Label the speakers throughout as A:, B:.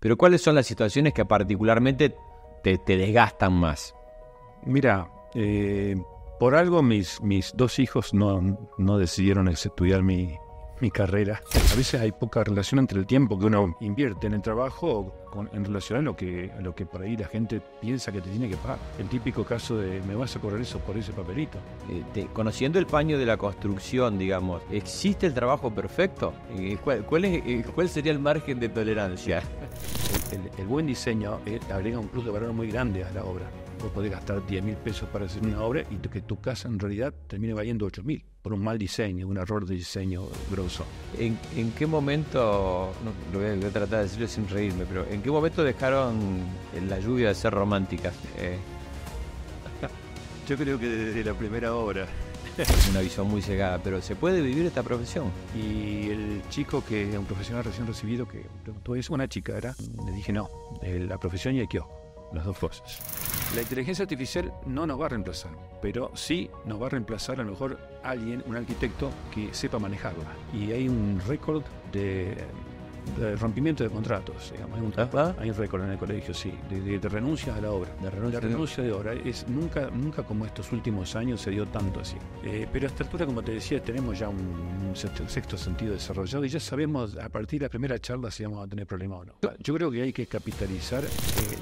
A: Pero ¿cuáles son las situaciones que particularmente te, desgastan más?
B: Mira, eh, por algo mis, mis dos hijos no, no decidieron estudiar mi, mi carrera. A veces hay poca relación entre el tiempo que uno invierte en el trabajo en relación a lo, que, lo que por ahí la gente piensa que te tiene que pagar. El típico caso de me vas a cobrar eso por ese papelito.
A: Eh, conociendo el paño de la construcción, digamos,
B: ¿existe el trabajo perfecto? Eh, eh, ¿cuál, sería el margen de tolerancia? El, buen diseño agrega un plus de valor muy grande a la obra. Vos podés gastar 10 mil pesos para hacer una obra y que tu casa en realidad termine valiendo 8 mil un mal diseño, un error de diseño grosso.
A: ¿En, qué momento, no, lo, voy a, tratar de decirlo sin reírme, pero ¿en qué momento dejaron la lluvia de ser romántica? Eh.
B: Yo creo que desde la primera obra.
A: Una visión muy cegada, pero ¿se puede vivir esta
B: profesión? Y el chico que, es un profesional recién recibido que preguntó, ¿es una chica? Le dije, no, la profesión ya quedó las dos cosas. La inteligencia artificial no nos va a reemplazar, pero sí nos va a reemplazar a lo mejor alguien, un arquitecto que sepa manejarla. Y hay un récord de el rompimiento de contratos, digamos. Hay un, récord en el colegio, sí, de, renuncias a la obra. De renuncia, de, obra. Es, nunca, nunca como estos últimos años se dio tanto así. Eh, pero a esta altura, como te decía, tenemos ya un, sexto sentido desarrollado y ya sabemos a partir de la primera charla si vamos a tener problema o no. Yo creo que hay que capitalizar eh,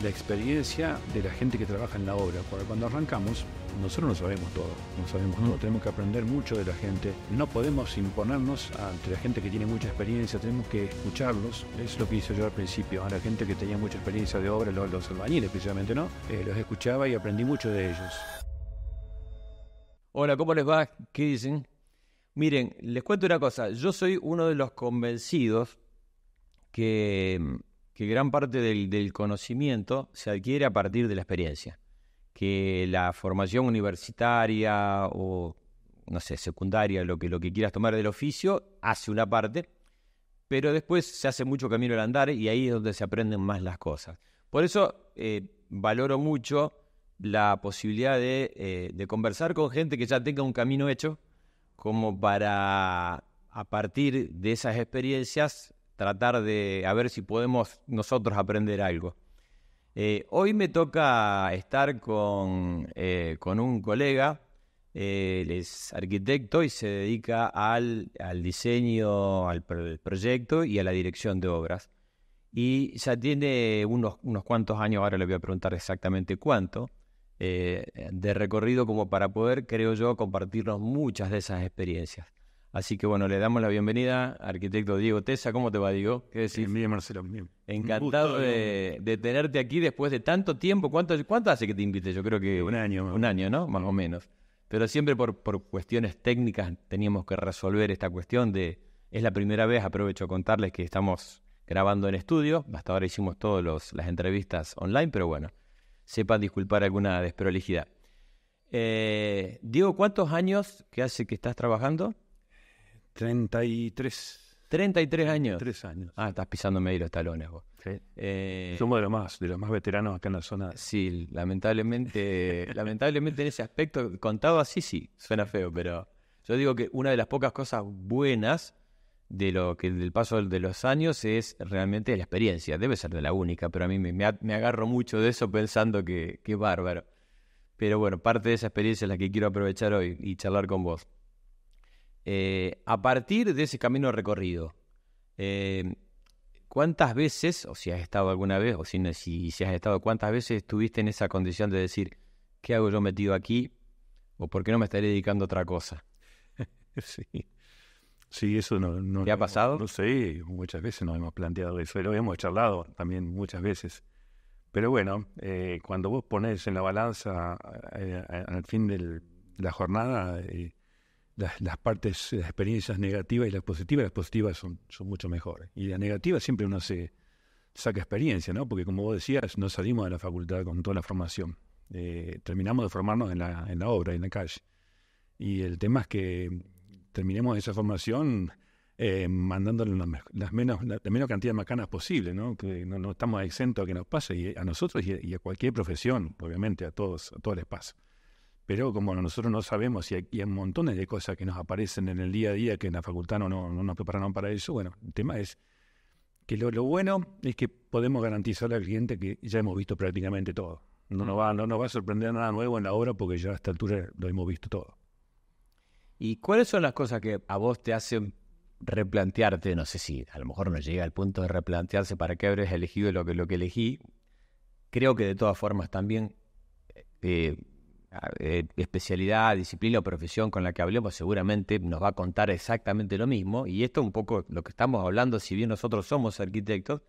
B: la experiencia de la gente que trabaja en la obra. Cuando arrancamos, nosotros no sabemos todo, no sabemos todo, tenemos que aprender mucho de la gente, no podemos imponernos ante la gente que tiene mucha experiencia, tenemos que escucharlos, es lo que hice yo al principio, a la gente que tenía mucha experiencia de obra, los, albañiles precisamente, ¿no? Eh, los escuchaba y aprendí mucho de ellos.
A: Hola, ¿cómo les va? ¿Qué dicen? Miren, les cuento una cosa, yo soy uno de los convencidos que, que gran parte del conocimiento se adquiere a partir de la experiencia que la formación universitaria o, no sé, secundaria, lo que, lo que quieras tomar del oficio, hace una parte, pero después se hace mucho camino al andar y ahí es donde se aprenden más las cosas. Por eso eh, valoro mucho la posibilidad de, eh, de conversar con gente que ya tenga un camino hecho, como para a partir de esas experiencias tratar de a ver si podemos nosotros aprender algo. Eh, hoy me toca estar con, eh, un colega, eh, él es arquitecto y se dedica al, diseño, al proyecto y a la dirección de obras. Y ya tiene unos, unos cuantos años, ahora le voy a preguntar exactamente cuánto, de recorrido como para poder, creo yo, compartirnos muchas de esas experiencias. Así que bueno, le damos la bienvenida, arquitecto Diego Tesa. ¿Cómo te va, Diego? ¿Qué Bien, Marcelo. Bien. Encantado de, tenerte aquí después de tanto tiempo. ¿Cuánto, hace que te invité? Yo creo que... Un año. Un año, ¿no? Más o menos. Pero siempre por, cuestiones técnicas teníamos que resolver esta cuestión de... Es la primera vez, aprovecho a contarles que estamos grabando en estudio. Hasta ahora hicimos todas las entrevistas online, pero bueno, sepan disculpar alguna desprolijidad. Eh, Diego, ¿cuántos años que hace que estás trabajando? 33. 33 años. tres años. Ah, estás pisando medio los talones vos. Eh, Somos de los más, de los más veteranos acá en la zona. Sí, lamentablemente, lamentablemente en ese aspecto, contado así sí, suena feo, pero yo digo que una de las pocas cosas buenas de lo que del paso de los años es realmente la experiencia. Debe ser de la única, pero a mí me, me agarro mucho de eso pensando que, que bárbaro. Pero bueno, parte de esa experiencia es la que quiero aprovechar hoy y charlar con vos. Eh, a partir de ese camino recorrido, eh, ¿cuántas veces, o si has estado alguna vez, o si, si, si has estado, cuántas veces estuviste en esa condición de decir, ¿qué hago yo metido
B: aquí? ¿O por qué no me estaré dedicando a otra cosa? Sí. eso no, ha pasado? No sé, muchas veces nos hemos planteado eso, lo hemos charlado también muchas veces. Pero bueno, eh, cuando vos pones en la balanza al fin de la jornada, las, partes, eh, las experiencias negativas y las positivas, las positivas son, mucho mejores. Y la negativa siempre uno se saca experiencia, ¿no? Porque como vos decías, no salimos de la facultad con toda la formación. Eh, terminamos de formarnos en la, en la obra, en la calle. Y el tema es que terminemos esa formación eh, mandándole las, menos, la, menos cantidad de macanas posible, ¿no? Que no, estamos exentos a que nos pase, a nosotros y, a cualquier profesión, obviamente, a todos, a todos les pasa. Pero como nosotros no sabemos y hay, hay, montones de cosas que nos aparecen en el día a día que en la facultad no, nos prepararon para eso, bueno, el tema es que lo, bueno es que podemos garantizarle al cliente que ya hemos visto prácticamente todo. No nos, va, no va a sorprender nada nuevo en la obra porque ya a esta altura lo hemos visto todo. ¿Y cuáles son las cosas que a vos te hacen
A: replantearte? No sé si a lo mejor no llega al punto de replantearse para qué habrías elegido lo que, lo que elegí. Creo que de todas formas también eh, eh, especialidad, disciplina o profesión con la que hablemos seguramente nos va a contar exactamente lo mismo. Y esto un poco lo que estamos hablando, si bien nosotros somos arquitectos,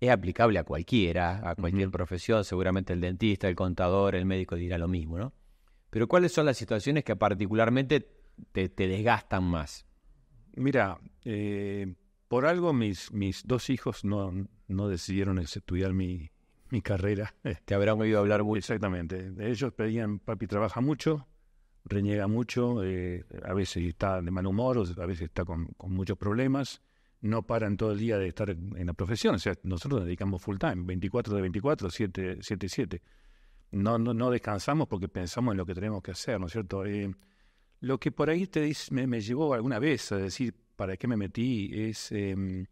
A: es aplicable a cualquiera, a cualquier profesión, seguramente el dentista, el contador, el médico dirá lo mismo, ¿no? Pero ¿cuáles son las situaciones que particularmente te, desgastan más?
B: Mira, eh, por algo mis, mis dos hijos no, no decidieron estudiar mi, mi carrera. Te habrán oído hablar mucho. Exactamente. Ellos pedían, papi trabaja mucho, reniega mucho, eh, a veces está de mal humor, a veces está con, muchos problemas, no paran todo el día de estar en la profesión. O sea, nosotros dedicamos full time, 24 de 24, 7, 7, 7. No, no, descansamos porque pensamos en lo que tenemos que hacer, ¿no es cierto? Eh, lo que por ahí te me, llevó alguna vez a decir para qué me metí es, em,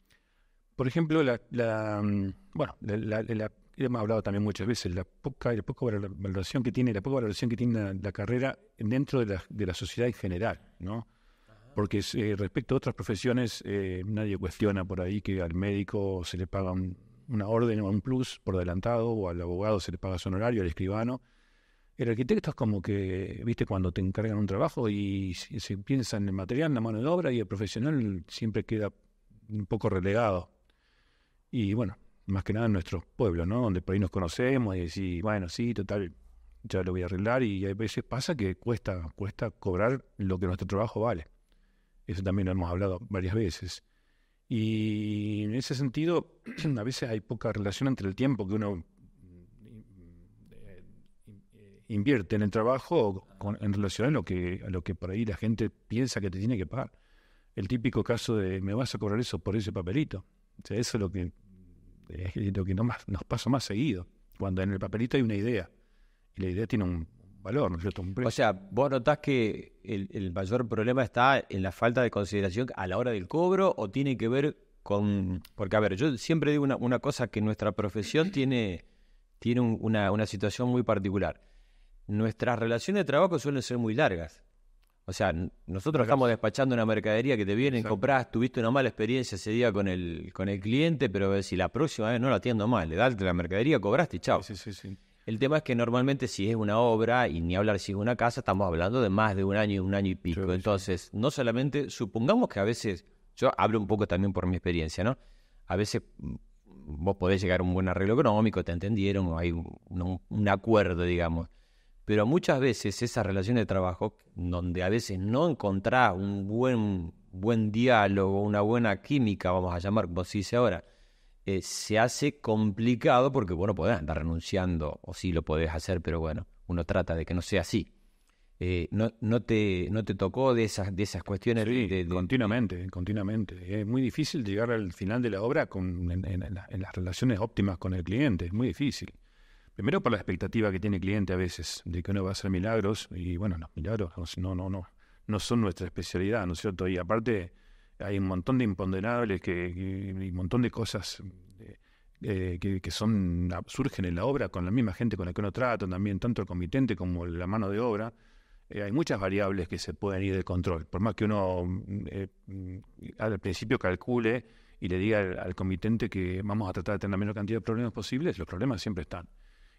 B: por ejemplo, la, mm, bueno, la, hemos hablado también muchas veces, la poca, la poca valoración que tiene, la poca valoración que tiene la, carrera dentro de la, sociedad en general, ¿no? Porque eh, respecto a otras profesiones, eh, nadie cuestiona por ahí que al médico se le paga una orden o un plus por adelantado, o al abogado se le paga su honorario, al escribano. El arquitecto es como que, viste, cuando te encargan un trabajo y se, se piensa en el material, en la mano de obra, y el profesional siempre queda un poco relegado. Y bueno, más que nada en nuestros pueblos, ¿no? Donde por ahí nos conocemos y decís, bueno, sí, total, ya lo voy a arreglar. Y hay veces pasa que cuesta, cuesta cobrar lo que nuestro trabajo vale. Eso también lo hemos hablado varias veces. Y en ese sentido, a veces hay poca relación entre el tiempo que uno mm, eh, invierte en el trabajo en relación a lo, que, a lo que por ahí la gente piensa que te tiene que pagar. El típico caso de me vas a cobrar eso por ese papelito. O sea, eso es lo que es que no más, nos pasa más seguido, cuando en el papelito hay una idea y la idea tiene un valor,
A: ¿no es cierto? O sea, vos notás que el, mayor problema está en la falta de consideración a la hora del cobro o tiene que ver con... Porque, a ver, yo siempre digo una, cosa que nuestra profesión tiene, tiene una situación muy particular. Nuestras relaciones de trabajo suelen ser muy largas. O sea, nosotros estamos despachando una mercadería que te viene y comprás, tuviste una mala experiencia ese día con el, con el cliente, pero si la próxima vez no la atiendo mal, le das la mercadería, cobraste y chao. El tema es que normalmente si es una obra, y ni hablar si es una casa, estamos hablando de más de un año, y un año y pico. Entonces, no solamente, supongamos que a veces, yo hablo un poco también por mi experiencia, ¿no? A veces mm, vos podés llegar a un buen arreglo económico, te entendieron, hay un acuerdo, digamos pero muchas veces esa relación de trabajo, donde a veces no encontrás un buen, buen diálogo, una buena química, vamos a llamar, como se dice ahora, eh, se hace complicado porque, bueno, podés andar renunciando, o sí lo podés hacer, pero bueno, uno trata de que no sea
B: así. Eh, no, te, ¿No te tocó de esas, de esas cuestiones? continuamente, continuamente. Es muy difícil llegar al final de la obra con, en, las relaciones óptimas con el cliente, es muy difícil. Primero por la expectativa que tiene el cliente a veces de que uno va a hacer milagros y bueno, los milagros no, no, no, no son nuestra especialidad, ¿no es cierto? Y aparte hay un montón de imponderables que, y un montón de cosas eh, eh, que, son ah, surgen en la obra con la misma gente con la que uno trata, también tanto el comitente como la mano de obra. Eh, hay muchas variables que se pueden ir de control. Por más que uno mm, mm, al principio calcule y le diga al, comitente que vamos a tratar de tener la menor cantidad de problemas posibles, los problemas siempre están.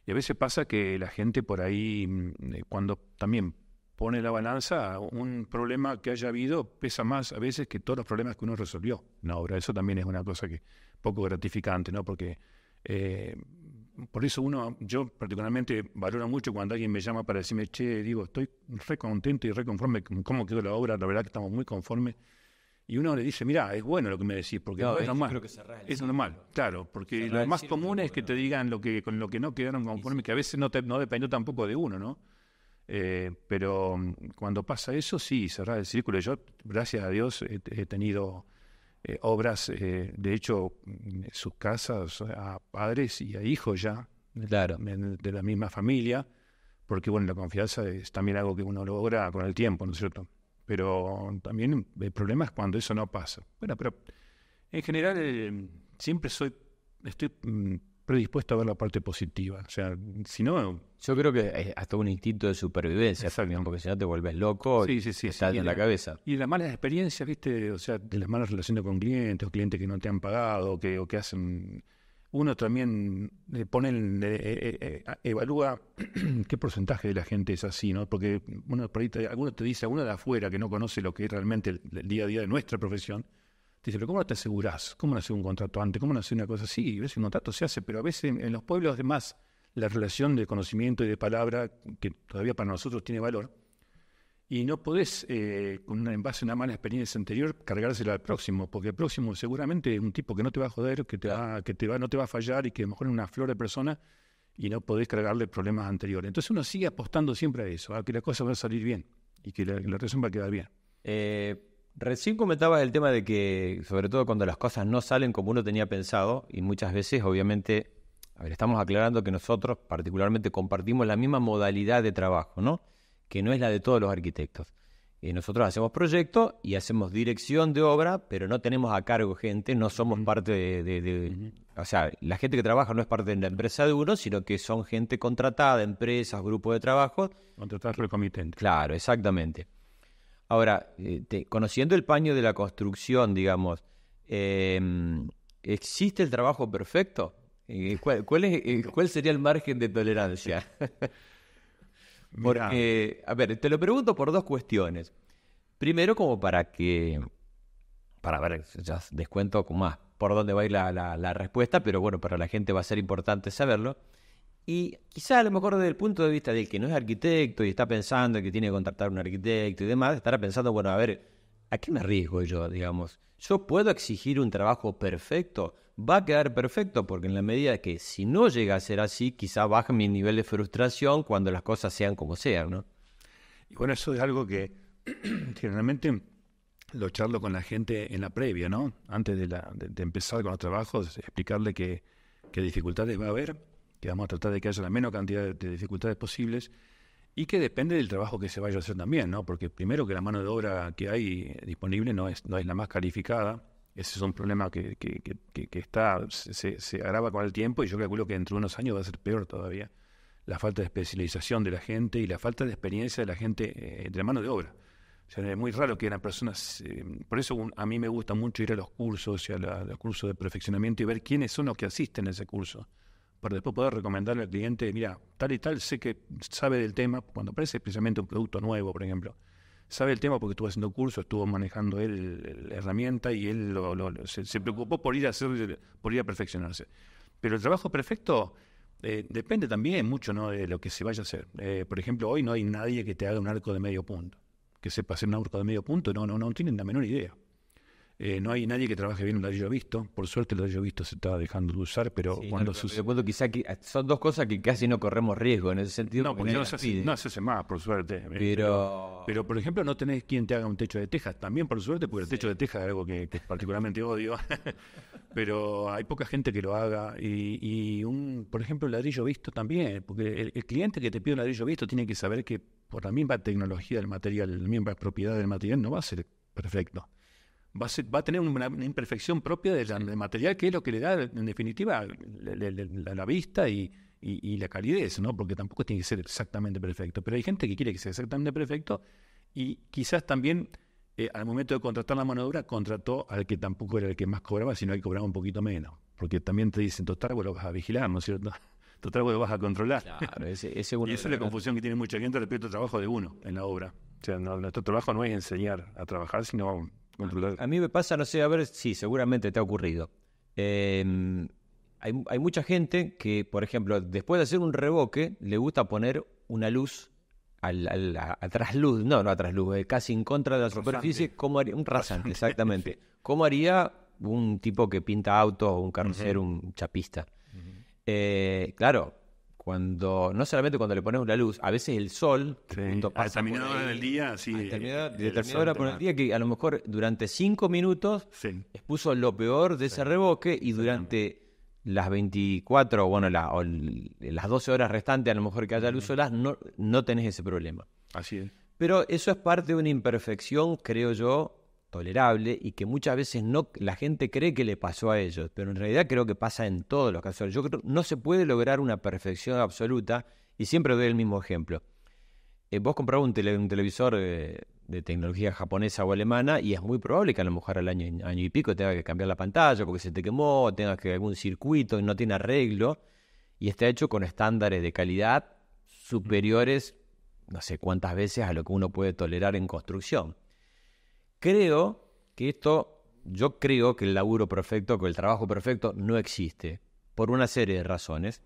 B: Y a veces pasa que la gente por ahí, mm, eh, cuando también pone la balanza, un problema que haya habido pesa más a veces que todos los problemas que uno resolvió la obra. Eso también es una cosa que poco gratificante, ¿no? Porque eh, por eso uno, yo particularmente valoro mucho cuando alguien me llama para decirme, che, digo, estoy re contento y re conforme con cómo quedó la obra, la verdad que estamos muy conformes y uno le dice, mira, es bueno lo que me decís, porque es, normal. es normal, claro, porque lo más común es que te digan lo que con lo que no quedaron conformes, que a veces no, te, no dependió tampoco de uno, ¿no? Eh, pero mm, cuando pasa eso, sí, cerrar el círculo. Yo, gracias a Dios, he, tenido eh, obras, eh, de hecho, mm, en sus casas a padres y a hijos ya, claro. de la misma familia, porque bueno, la confianza es también algo que uno logra con el tiempo, ¿no es cierto? pero también el eh, problema es cuando eso no pasa. Bueno, pero en general eh, siempre soy, estoy mm, predispuesto a ver la parte positiva. O sea, si no... Yo creo que hasta un instinto de
A: supervivencia, Exacto. porque si no te vuelves loco sí, sí, sí, en la, cabeza.
B: Y las malas experiencias, viste, o sea, de las malas relaciones con clientes, o clientes que no te han pagado, que, o que hacen uno también le eh, pone, eh, eh, evalúa qué porcentaje de la gente es así, ¿no? Porque uno, te, alguno te dice, alguno de afuera que no conoce lo que es realmente el, día a día de nuestra profesión, te dice, pero ¿cómo te aseguras? ¿Cómo no un contrato antes? ¿Cómo no una cosa así? A veces un contrato se hace, pero a veces en los pueblos además la relación de conocimiento y de palabra, que todavía para nosotros tiene valor, y no podés, eh, con una, en base a una mala experiencia anterior, cargársela al próximo, porque el próximo seguramente es un tipo que no te va a joder, que, te va, que te va, no te va a fallar y que a lo mejor es una flor de persona y no podés cargarle problemas anteriores. Entonces uno sigue apostando siempre a eso, a que las cosas van a salir bien y que la, relación va a quedar bien.
A: Eh, recién comentabas el tema de que, sobre todo cuando las cosas no salen como uno tenía pensado, y muchas veces, obviamente, a ver, estamos aclarando que nosotros particularmente compartimos la misma modalidad de trabajo, ¿no? que no es la de todos los arquitectos. Eh, nosotros hacemos proyectos y hacemos dirección de obra, pero no tenemos a cargo gente, no somos parte de... O sea, la gente que trabaja no es parte de la empresa de uno, sino que son gente contratada, empresas, grupos de trabajo. Contratados por el comitente. Claro, exactamente. Ahora, eh, conociendo el paño de la construcción, digamos, em, ¿existe el trabajo perfecto? Eh, ¿Cuál, ¿Cuál sería el margen de tolerancia? Porque, a ver, te lo pregunto por dos cuestiones. Primero, como para que, para ver, ya descuento con más por dónde va a ir la, la, la, respuesta, pero bueno, para la gente va a ser importante saberlo. Y quizá a lo mejor desde el punto de vista del que no es arquitecto y está pensando que tiene que contratar a un arquitecto y demás, estará pensando, bueno, a ver, ¿a qué me arriesgo yo, digamos? ¿Yo puedo exigir un trabajo perfecto? va a quedar perfecto, porque en la medida que si no llega a ser así, quizá baja mi nivel de frustración cuando las cosas sean como sean, ¿no?
B: Y bueno, eso es algo que generalmente lo charlo con la gente en la previa, ¿no? Antes de, empezar con los trabajos, explicarle que, dificultades va a haber, que vamos a tratar de que haya la menor cantidad de, dificultades posibles y que depende del trabajo que se vaya a hacer también, ¿no? Porque primero que la mano de obra que hay disponible no es, no es la más calificada, ese es un problema que, que, que, está, se, se, agrava con el tiempo y yo calculo que dentro de unos años va a ser peor todavía. La falta de especialización de la gente y la falta de experiencia de la gente de eh, la mano de obra. es muy raro que una personas... por eso a mí me gusta mucho ir a los cursos y a, los cursos de perfeccionamiento y ver quiénes son los que asisten a ese curso. Para después poder recomendarle al cliente, mira, tal y tal, sé que sabe del tema, cuando aparece precisamente un producto nuevo, por ejemplo sabe el tema porque estuvo haciendo cursos, estuvo manejando él la herramienta y él se, preocupó por ir a hacer, por ir a perfeccionarse. Pero el trabajo perfecto eh, depende también mucho ¿no? de lo que se vaya a hacer. Eh, por ejemplo, hoy no hay nadie que te haga un arco de medio punto, que sepa hacer un arco de medio punto, no, no, no tienen la menor idea. Eh, no hay nadie que trabaje bien un ladrillo visto. Por suerte el ladrillo visto se está dejando de usar, pero cuando se quizá ah, son dos cosas que casi no corremos riesgo en ese sentido. No, porque no se, hace, más, por suerte. Eh, pero... pero, por ejemplo, no tenés quien te haga un techo de tejas. También, por suerte, porque el techo de tejas es algo que, particularmente odio. pero hay poca gente que lo haga. Y, un, por ejemplo, el ladrillo visto también. Porque el, el cliente que te pide un ladrillo visto tiene que saber que por la misma tecnología del material, la misma propiedad del material, no va a ser perfecto va a, tener una, imperfección propia del, material, que es lo que le da, en definitiva, la, vista y, la calidez, ¿no? Porque tampoco tiene que ser exactamente perfecto. Pero hay gente que quiere que sea exactamente perfecto y quizás también eh, al momento de contratar la mano de obra contrató al que tampoco era el que más cobraba, sino que cobraba un poquito menos. Porque también te dicen, total, trabajo lo vas a vigilar, ¿no es cierto? Tu trabajo lo vas a controlar. y esa es la confusión que tiene mucha gente respecto al trabajo de uno en la obra. O sea, nuestro trabajo no es enseñar a trabajar, sino a, mí me
A: pasa, no sé, a ver sí, seguramente te ha ocurrido. Em, hay, mucha gente que, por ejemplo, después de hacer un revoque, le gusta poner una luz al, a, trasluz, no, no a trasluz, eh, casi en contra de la superficie, como haría, un rasante, exactamente. ¿Cómo haría un tipo que pinta autos, un carrocero, un chapista? Eh, claro, cuando no solamente cuando le pones la luz, a veces el sol, ah, a determinada hora del día, sí. A ah, determinada eh, hora por el día, que a lo mejor durante cinco minutos expuso lo peor de ese reboque y durante las 24 bueno, o las 12 horas restantes, a lo mejor que haya luz solar, no, no tenés ese problema. Así es. Pero eso es parte de una imperfección, creo yo, tolerable y que muchas veces no la gente cree que le pasó a ellos, pero en realidad creo que pasa en todos los casos. Yo creo no se puede lograr una perfección absoluta y siempre doy el mismo ejemplo. Eh, vos comprabas un, televisor eh, de tecnología japonesa o alemana y es muy probable que a lo mejor al año, y pico tengas que cambiar la pantalla porque se te quemó, tengas que algún circuito y no tiene arreglo y está hecho con estándares de calidad superiores no sé cuántas veces a lo que uno puede tolerar en construcción. Creo que esto, yo creo que el laburo perfecto, que el trabajo perfecto no existe, por una serie de razones,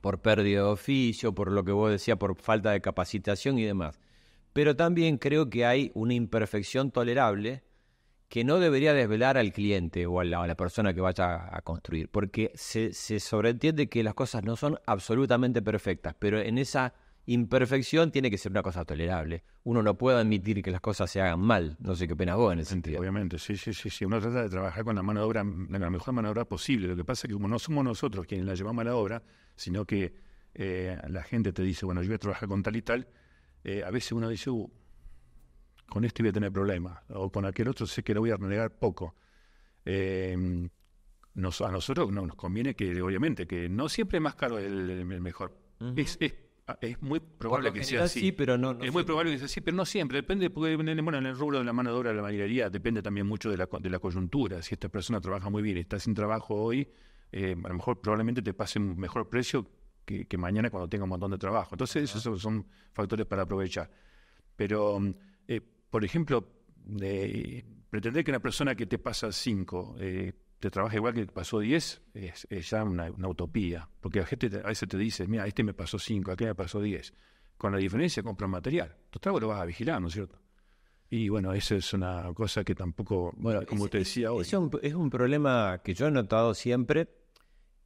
A: por pérdida de oficio, por lo que vos decías, por falta de capacitación y demás. Pero también creo que hay una imperfección tolerable que no debería desvelar al cliente o a la, persona que vaya a construir, porque se, se, sobreentiende que las cosas no son absolutamente perfectas, pero en esa imperfección tiene que ser una cosa
B: tolerable. Uno no puede admitir que las cosas se hagan mal. No sé qué pena vos en ese sentido. Obviamente, sí, sí, sí, sí. Uno trata de trabajar con la mano la mejor mano de obra posible. Lo que pasa es que como no somos nosotros quienes la llevamos a la obra, sino que eh, la gente te dice, bueno, yo voy a trabajar con tal y tal, eh, a veces uno dice, uh, con este voy a tener problemas, o con aquel otro sé que lo voy a renegar poco. Eh, a nosotros no, nos conviene que, obviamente, que no siempre es más caro el, mejor. es Ah, es muy probable que sea así. es muy probable que sea así, pero no siempre. Depende, porque en el rubro de la mano de obra de la maquinaria depende también mucho de la, de la coyuntura. Si esta persona trabaja muy bien está sin trabajo hoy, eh, a lo mejor probablemente te pase un mejor precio que, mañana cuando tenga un montón de trabajo. Entonces, esos son factores para aprovechar. Pero, eh, por ejemplo, pretender que una persona que te pasa cinco eh, te trabaja igual que pasó 10, es, ya una, utopía. Porque la gente a veces te dice, mira, este me pasó 5, aquel me pasó 10. Con la diferencia compra material. Total, vos lo vas a vigilar, ¿no es cierto? Y bueno, eso es una cosa que tampoco, bueno, como te decía hoy. Es un, problema que yo he
A: notado siempre.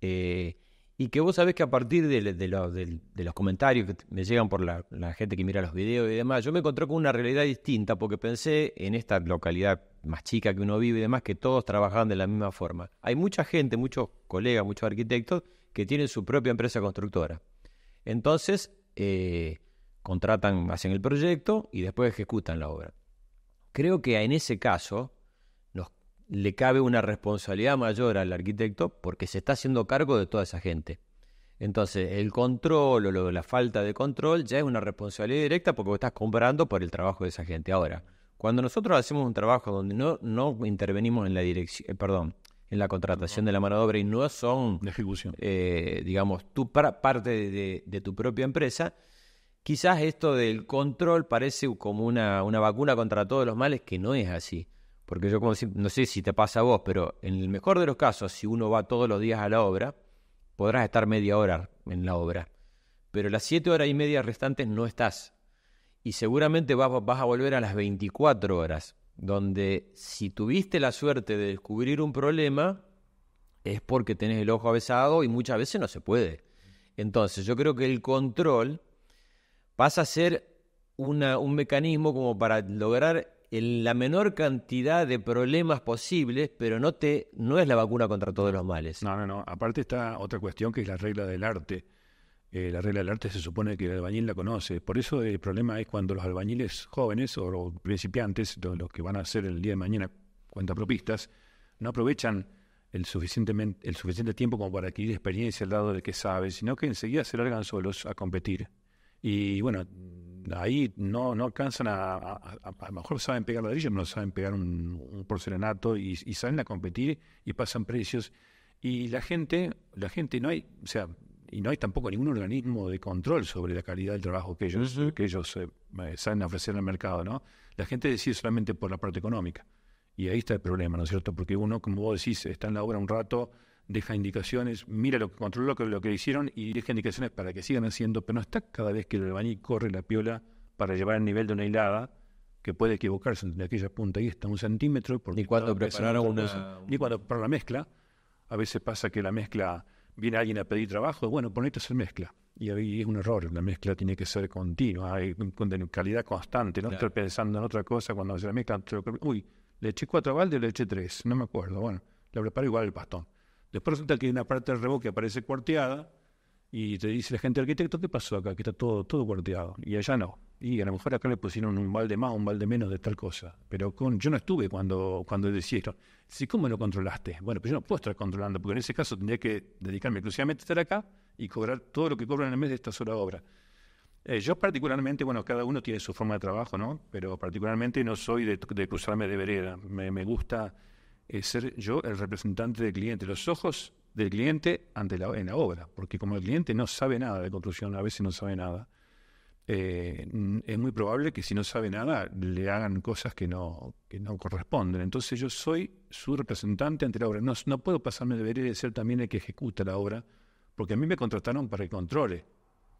A: Eh, y que vos sabés que a partir de, los comentarios que me llegan por la, gente que mira los videos y demás, yo me encontré con una realidad distinta porque pensé en esta localidad más chica que uno vive y demás, que todos trabajaban de la misma forma. Hay mucha gente, muchos colegas, muchos arquitectos que tienen su propia empresa constructora. Entonces, eh, contratan, hacen el proyecto y después ejecutan la obra. Creo que en ese caso, le cabe una responsabilidad mayor al arquitecto porque se está haciendo cargo de toda esa gente. Entonces, el control o la falta de control ya es una responsabilidad directa porque estás comprando por el trabajo de esa gente. Ahora, cuando nosotros hacemos un trabajo donde no, no intervenimos en la dirección, eh, perdón, en la contratación de la mano de obra y no son, ejecución. Eh, digamos, tu parte de, de, tu propia empresa, quizás esto del control parece como una, una vacuna contra todos los males que no es así. Porque yo como no sé si te pasa a vos, pero en el mejor de los casos, si uno va todos los días a la obra, podrás estar media hora en la obra. Pero las siete horas y media restantes no estás. Y seguramente vas, a volver a las 24 horas, donde si tuviste la suerte de descubrir un problema, es porque tenés el ojo avesado y muchas veces no se puede. Entonces yo creo que el control pasa a ser un mecanismo como para lograr en la menor cantidad de problemas
B: posibles, pero no, te, no es la vacuna contra todos los males. No, no, no. Aparte está otra cuestión que es la regla del arte. Eh, la regla del arte se supone que el albañil la conoce. Por eso el problema es cuando los albañiles jóvenes o principiantes, los, que van a hacer el día de mañana cuentapropistas, no aprovechan el, suficientemente, el suficiente tiempo como para adquirir experiencia al lado del que sabe, sino que enseguida se largan solos a competir. Y bueno, ahí no, no alcanzan a, a, lo mejor saben pegar ladrillos, pero no saben pegar un, un porcelanato y, salen a competir y pasan precios. Y la gente, la gente no hay, o sea, y no hay tampoco ningún organismo de control sobre la calidad del trabajo que ellos, que ellos eh, eh, salen a ofrecer al mercado, ¿no? La gente decide solamente por la parte económica. Y ahí está el problema, ¿no es cierto? Porque uno, como vos decís, está en la obra un rato, deja indicaciones, mira lo que controló, lo que, hicieron y deja indicaciones para que sigan haciendo, pero no está cada vez que el albañil corre la piola para llevar el nivel de una hilada, que puede equivocarse entre aquella punta y está un centímetro. ni cuando prepararon una... Ni cuando para la mezcla. A veces pasa que la mezcla, viene alguien a pedir trabajo, bueno, ponete a hacer mezcla. Y ahí es un error, la mezcla tiene que ser continua, con calidad constante, no estoy estar pensando en otra cosa cuando se la mezcla. Uy, le eché cuatro baldes o le eché tres, no me acuerdo. Bueno, la preparo igual el bastón Después resulta que hay una parte del reboque aparece cuarteada y te dice la gente arquitecto, ¿qué pasó acá? Que está todo, todo cuarteado. Y allá no. Y a lo mejor acá le pusieron un balde más, un balde menos de tal cosa. Pero con, yo no estuve cuando, cuando decidieron. Si, ¿cómo lo controlaste? Bueno, pues yo no puedo estar controlando, porque en ese caso tendría que dedicarme exclusivamente a estar acá y cobrar todo lo que cobran en el mes de esta sola obra. Eh, yo particularmente, bueno, cada uno tiene su forma de trabajo, ¿no? Pero particularmente no soy de, cruzarme de vereda. me gusta es eh, ser yo el representante del cliente, los ojos del cliente ante la, en la obra, porque como el cliente no sabe nada de construcción, a veces no sabe nada, eh, es muy probable que si no sabe nada le hagan cosas que no, no corresponden. Entonces yo soy su representante ante la obra. No, no puedo pasarme de deber de ser también el que ejecuta la obra, porque a mí me contrataron para que controle.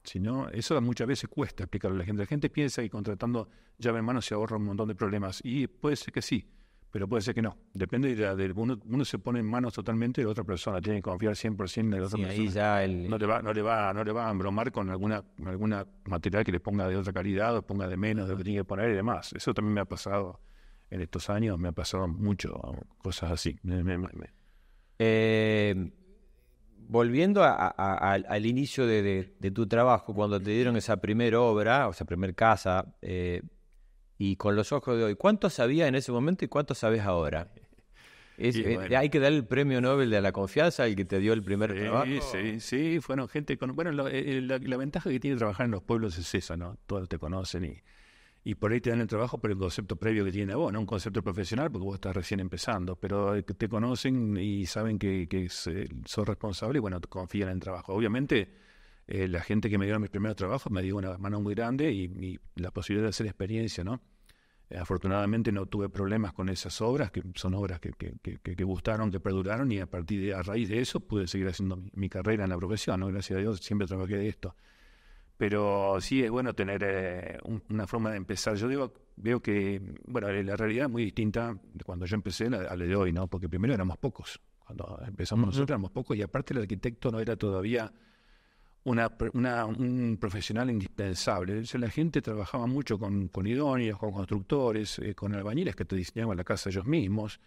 B: Si eso muchas veces cuesta explicarlo a la gente. La gente piensa que contratando llave en mano se ahorra un montón de problemas y puede ser que sí, pero puede ser que no. Depende de, uno, uno, se pone en manos totalmente de otra persona, tiene que confiar 100% en la otra persona. no, le va, no, le va, no le va a embromar con alguna, alguna material que le ponga de otra calidad o ponga de menos de lo que tiene que poner y demás. Eso también me ha pasado en estos años, me ha pasado mucho, cosas así. Eh, volviendo
A: al inicio de, tu trabajo, cuando te dieron esa primera obra, o esa primera casa, eh, y con los ojos de hoy, ¿cuánto sabías en ese momento y cuánto sabes ahora?
B: Eh, hay que dar el premio Nobel de la confianza al que te dio el primer trabajo. Sí, sí, fueron gente Bueno, eh, eh, la, ventaja que tiene trabajar en los pueblos es eso, ¿no? Todos te conocen y, y por ahí te dan el trabajo por el concepto previo que tiene vos, no un concepto profesional porque vos estás recién empezando, pero te conocen y saben que, que sos responsable y bueno, confían en el trabajo. Obviamente eh, la gente que me dio mis primeros trabajos me dio una mano muy grande y, la posibilidad de hacer experiencia, ¿no? Eh, afortunadamente no tuve problemas con esas obras, que son obras que, que, gustaron, que perduraron, y a partir a raíz de eso pude seguir haciendo mi, carrera en la profesión, ¿no? Gracias a Dios siempre trabajé de esto. Pero sí es bueno tener eh, una forma de empezar. Yo digo, veo que, bueno, la realidad es muy distinta de cuando yo empecé a la de hoy, ¿no? Porque primero éramos pocos. Cuando empezamos nosotros éramos pocos y aparte el arquitecto no era todavía un profesional indispensable. la gente trabajaba mucho con, idóneos, con constructores, eh, con albañiles que te diseñaban la casa ellos mismos,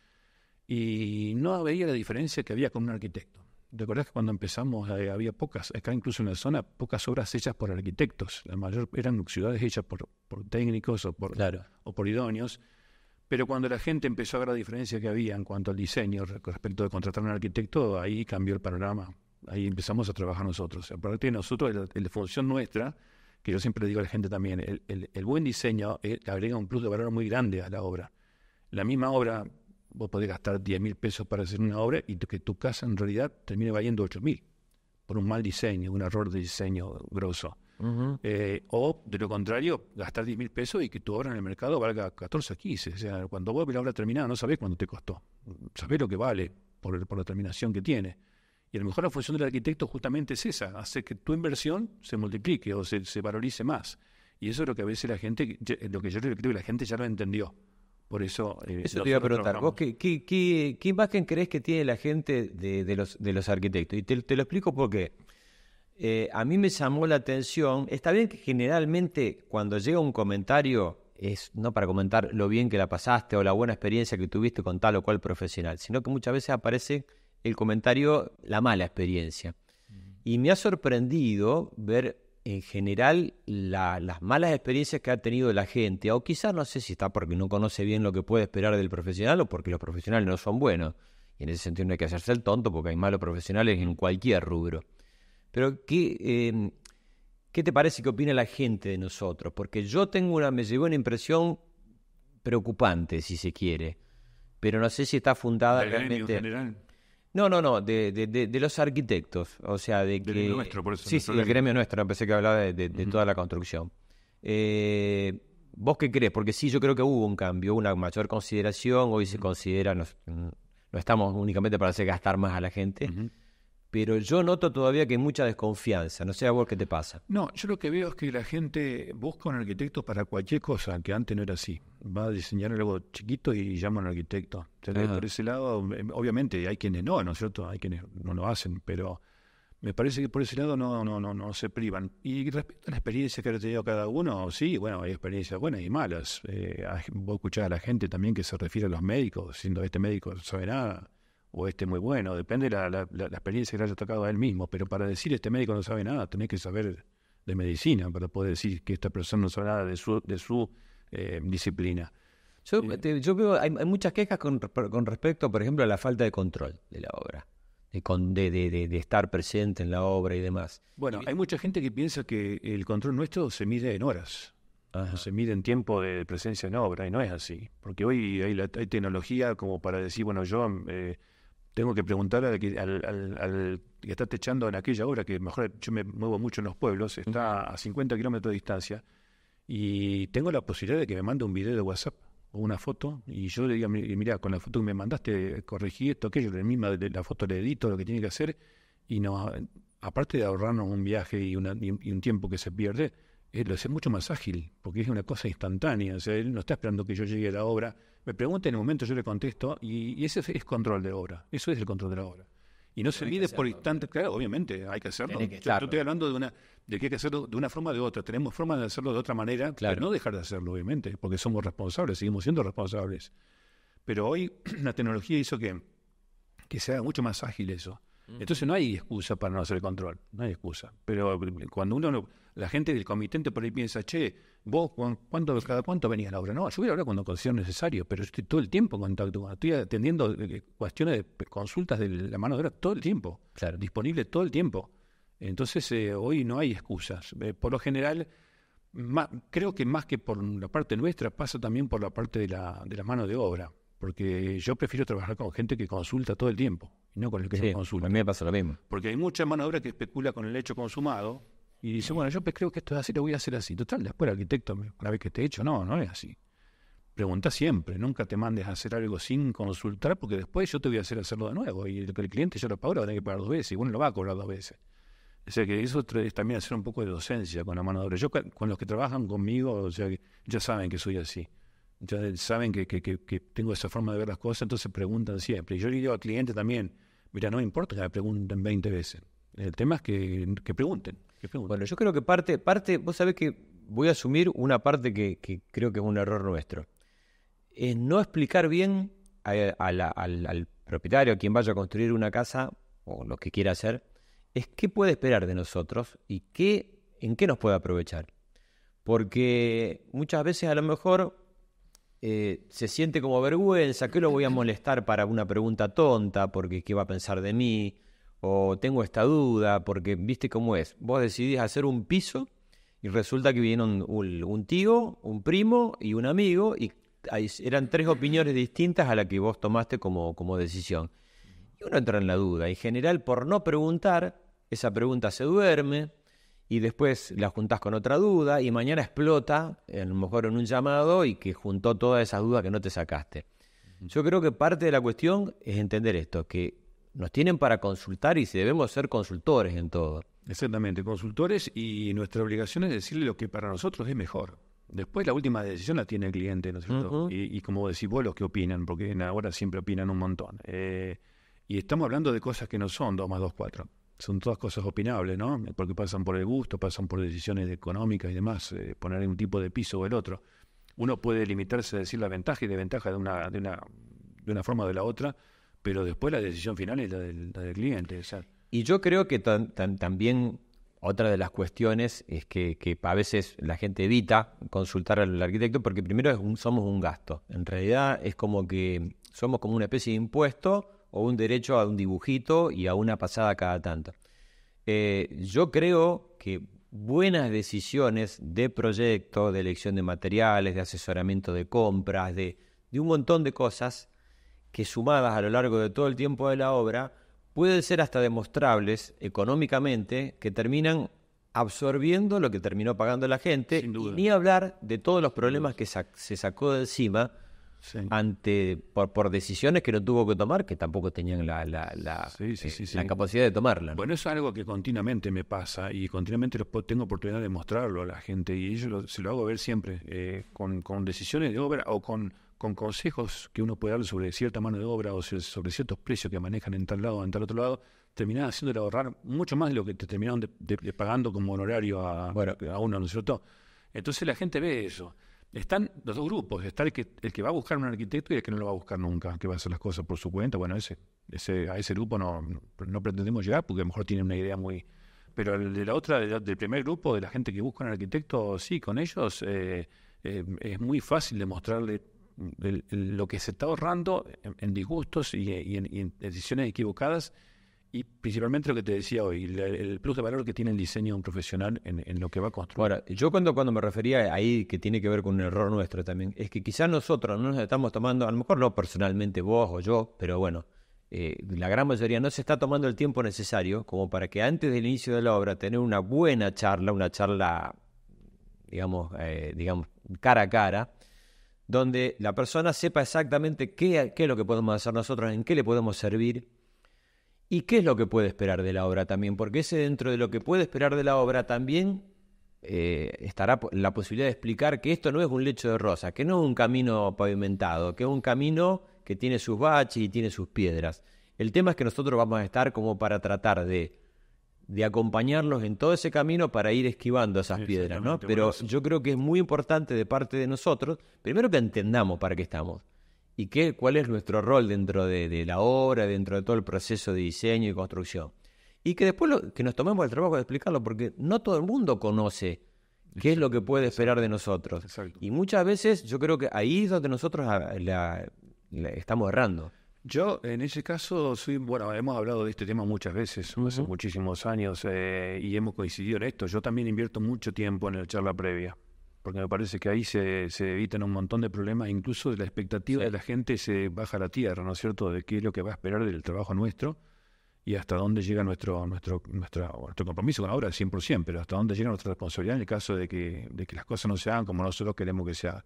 B: y no veía la diferencia que había con un arquitecto. ¿Recordás que cuando empezamos eh, había pocas, acá incluso en la zona, pocas obras hechas por arquitectos? La mayor eran ciudades hechas por, técnicos o por, o por idóneos. Pero cuando la gente empezó a ver la diferencia que había en cuanto al diseño respecto de contratar a un arquitecto, ahí cambió el panorama Ahí empezamos a trabajar nosotros. Aparte de nosotros, la, función nuestra, que yo siempre digo a la gente también, el, buen diseño eh, agrega un plus de valor muy grande a la obra. La misma obra, vos podés gastar 10 mil pesos para hacer una obra y que tu casa en realidad termine valiendo 8 mil por un mal diseño, un error de diseño grosso. Eh, o, de lo contrario, gastar 10 mil pesos y que tu obra en el mercado valga 14 o 15. O sea, cuando vos ves la obra terminada, no sabés cuánto te costó. Sabés lo que vale por la terminación que tiene. Y a lo mejor la función del arquitecto justamente es esa, Hace que tu inversión se multiplique o se, valorice más. Y eso es lo que a veces la gente, eh, lo que yo creo que la gente ya lo entendió. Por eso... Eh, eso te iba a preguntar, ¿vos
A: qué, imagen crees que tiene la gente de, los, de los arquitectos? Y te, lo explico porque eh, a mí me llamó la atención, está bien que generalmente cuando llega un comentario es no para comentar lo bien que la pasaste o la buena experiencia que tuviste con tal o cual profesional, sino que muchas veces aparece el comentario la mala experiencia. Y me ha sorprendido ver en general las malas experiencias que ha tenido la gente, o quizás no sé si está porque no conoce bien lo que puede esperar del profesional o porque los profesionales no son buenos. Y en ese sentido no hay que hacerse el tonto porque hay malos profesionales en cualquier rubro. Pero ¿qué, em, ¿qué te parece que opina la gente de nosotros? Porque yo tengo una, me llevo una impresión preocupante, si se quiere, pero no sé si está fundada realmente... No, no, no, de, de, de, los arquitectos, o sea, de que... nuestro, por eso. Sí, el gremio nuestro, pensé que hablaba de, toda la construcción. Eh, ¿Vos qué crees? Porque sí, yo creo que hubo un cambio, una mayor consideración, hoy se considera, mm, no, estamos únicamente para hacer gastar más a la gente, pero yo noto todavía que hay mucha desconfianza. No sé a vos qué te pasa.
B: No, yo lo que veo es que la gente busca un arquitecto para cualquier cosa, que antes no era así. Va a diseñar algo chiquito y llama a un arquitecto. por ese lado, em, obviamente hay quienes no, ¿no es cierto? Hay quienes no lo hacen, pero me parece que por ese lado no, no, no, no se privan. Y respecto a la experiencia que ha tenido cada uno, sí, bueno, hay experiencias buenas y malas. Eh, voy a escuchar a la gente también que se refiere a los médicos, siendo este médico no nada o este muy bueno, depende la, la, experiencia que le haya tocado a él mismo, pero para decir este médico no sabe nada, tenés que saber de medicina para poder decir que esta persona no sabe nada de su, de su eh, disciplina. Yo, eh, yo veo, hay, muchas quejas con, respecto,
A: por ejemplo, a la falta de control de la obra, de, con, de, estar presente en la obra y demás.
B: Bueno, hay mucha gente que piensa que el control nuestro se mide en horas. se mide en tiempo de presencia en obra y no es así, porque hoy hay, tecnología como para decir, bueno, yo eh, tengo que preguntar al, que está techando en aquella obra, que mejor yo me muevo mucho en los pueblos, está a 50 kilómetros de distancia, y tengo la posibilidad de que me mande un video de WhatsApp o una foto, y yo le diga, mira, con la foto que me mandaste, corregí esto, aquello, la misma la foto le edito, lo que tiene que hacer, y no, aparte de ahorrarnos un viaje y, un tiempo que se pierde, eh, lo hace mucho más ágil, porque es una cosa instantánea, o sea, él no está esperando que yo llegue a la obra me pregunta en el momento, yo le contesto, y, ese es, control de obra, eso es el control de la obra. Y no se mide por instantes, claro, obviamente, hay que hacerlo. yo, estoy hablando de una de que hay que hacerlo de una forma o de otra. Tenemos formas de hacerlo de otra manera, pero no dejar de hacerlo, obviamente, porque somos responsables, seguimos siendo responsables. Pero hoy la tecnología hizo que, que sea mucho más ágil eso. Entonces no hay excusa para no hacer el control, no hay excusa. Pero eh, cuando uno, la gente del comitente por ahí piensa, che, vos, ¿cuánto, cada cuánto la obra? No, yo voy a obra cuando considero necesario, pero estoy todo el tiempo en contacto, estoy atendiendo eh, eh, cuestiones de consultas de la mano de obra todo el tiempo, claro. disponible todo el tiempo. Entonces hoy no hay excusas. por lo general, creo que más que por la parte nuestra, pasa también por la parte de la mano de obra. Porque yo prefiero trabajar con gente que consulta todo el tiempo y no con el que se consulta. A mí me pasa lo mismo. Porque hay mucha mano de obra que especula con el hecho consumado y dice, bueno, yo creo que esto es así, lo voy a hacer así. Total, después el arquitecto, una vez que esté hecho, no, no es así. Pregunta siempre, nunca te mandes a hacer algo sin consultar, porque después yo te voy a hacer hacerlo de nuevo y el, cliente ya lo pagó, lo va que pagar dos veces y uno lo va a cobrar dos veces. O sea que eso es también hacer un poco de docencia con la mano de obra. Yo con los que trabajan conmigo, o sea ya saben que soy así. Entonces saben que, tengo esa forma de ver las cosas, entonces preguntan siempre. Y yo le digo al cliente también, mira, no me importa que me pregunten 20 veces. El tema es que, pregunten, Bueno, yo creo que parte, parte, vos sabés que voy a asumir una parte
A: que, creo que es un error nuestro. Es no explicar bien al, propietario, a quien vaya a construir una casa o lo que quiera hacer, es qué puede esperar de nosotros y qué, en qué nos puede aprovechar. Porque muchas veces a lo mejor eh, se siente como vergüenza, que lo voy a molestar para una pregunta tonta? Porque ¿qué va a pensar de mí? O tengo esta duda, porque viste cómo es. Vos decidís hacer un piso y resulta que vinieron un, tío, un primo y un amigo y eran tres opiniones distintas a la que vos tomaste como, como decisión. Y uno entra en la duda. En general, por no preguntar, esa pregunta se duerme, y después la juntás con otra duda y mañana explota, a lo mejor en un llamado y que juntó todas esas dudas que no te sacaste. Yo creo que parte de la cuestión es entender esto, que nos tienen para consultar y si debemos ser consultores en todo.
B: Exactamente, consultores y nuestra obligación es decirle lo que para nosotros es mejor. Después la última decisión la tiene el cliente, ¿no es cierto? y, como decís vos, los que opinan, porque ahora siempre opinan un montón. Eh, y estamos hablando de cosas que no son 2 más 2, 4 son todas cosas opinables, ¿no? Porque pasan por el gusto, pasan por decisiones económicas y demás, eh, poner un tipo de piso o el otro. Uno puede limitarse a decir la ventaja y desventaja de una, de una, de una forma o de la otra, pero después la decisión final es la del, cliente. Y yo creo que también
A: otra de las cuestiones es que, a veces la gente evita consultar al arquitecto porque primero somos un gasto. En realidad es como que somos como una especie de impuesto o un derecho a un dibujito y a una pasada cada tanto. Eh, yo creo que buenas decisiones de proyecto, de elección de materiales, de asesoramiento de compras, de, un montón de cosas que sumadas a lo largo de todo el tiempo de la obra pueden ser hasta demostrables económicamente que terminan absorbiendo lo que terminó pagando la gente, Sin ni hablar de todos los problemas que se sacó de encima ante por, decisiones que no tuvo que tomar, que tampoco tenían la, la, la, eh, capacidad de tomarla.
B: Bueno, es algo que continuamente me pasa y continuamente tengo oportunidad de mostrarlo a la gente y yo se lo hago ver siempre eh, con, decisiones de obra o con, con consejos que uno puede darle sobre cierta mano de obra o sobre ciertos precios que manejan en tal lado o en tal otro lado terminás haciéndole ahorrar mucho más de lo que te terminaron de, pagando como honorario a, a uno, ¿no es cierto? Entonces la gente ve eso. Están los dos grupos, está el que, el que va a buscar un arquitecto y el que no lo va a buscar nunca, que va a hacer las cosas por su cuenta. Bueno, ese, ese, a ese grupo no, no pretendemos llegar porque a lo mejor tiene una idea muy... Pero el de la otra, del, primer grupo, de la gente que busca un arquitecto, sí, con ellos eh, eh, es muy fácil demostrarle lo que se está ahorrando en, disgustos y, y en decisiones equivocadas y principalmente lo que te decía hoy, el, plus de valor que tiene el diseño un profesional en, lo que va a construir. Ahora, yo cuando, cuando me refería ahí, que tiene que ver con
A: un error nuestro también, es que quizás nosotros no nos estamos tomando, a lo mejor no personalmente vos o yo, pero bueno, eh, la gran mayoría no se está tomando el tiempo necesario como para que antes del inicio de la obra tener una buena charla, una charla, digamos, eh, digamos cara a cara, donde la persona sepa exactamente qué, qué es lo que podemos hacer nosotros, en qué le podemos servir ¿Y qué es lo que puede esperar de la obra también? Porque ese dentro de lo que puede esperar de la obra también eh, estará la posibilidad de explicar que esto no es un lecho de rosa, que no es un camino pavimentado, que es un camino que tiene sus baches y tiene sus piedras. El tema es que nosotros vamos a estar como para tratar de, de acompañarlos en todo ese camino para ir esquivando esas piedras, ¿no? Pero yo creo que es muy importante de parte de nosotros, primero que entendamos para qué estamos y qué, cuál es nuestro rol dentro de, la obra, dentro de todo el proceso de diseño y construcción. Y que después que nos tomemos el trabajo de explicarlo, porque no todo el mundo conoce qué es lo que puede esperar de nosotros. Y muchas veces yo creo que ahí es donde nosotros ah, la, estamos errando. Yo,
B: en ese caso, soy, bueno, hemos hablado de este tema muchas veces, hace muchísimos años, eh, y hemos coincidido en esto. Yo también invierto mucho tiempo en la charla previa porque me parece que ahí se, evitan un montón de problemas, incluso de la expectativa de la gente se baja a la tierra, ¿no es cierto?, de qué es lo que va a esperar del trabajo nuestro y hasta dónde llega nuestro, nuestro, nuestra, nuestro compromiso con la obra 100%, pero hasta dónde llega nuestra responsabilidad en el caso de que, de que las cosas no se hagan como nosotros queremos que se hagan.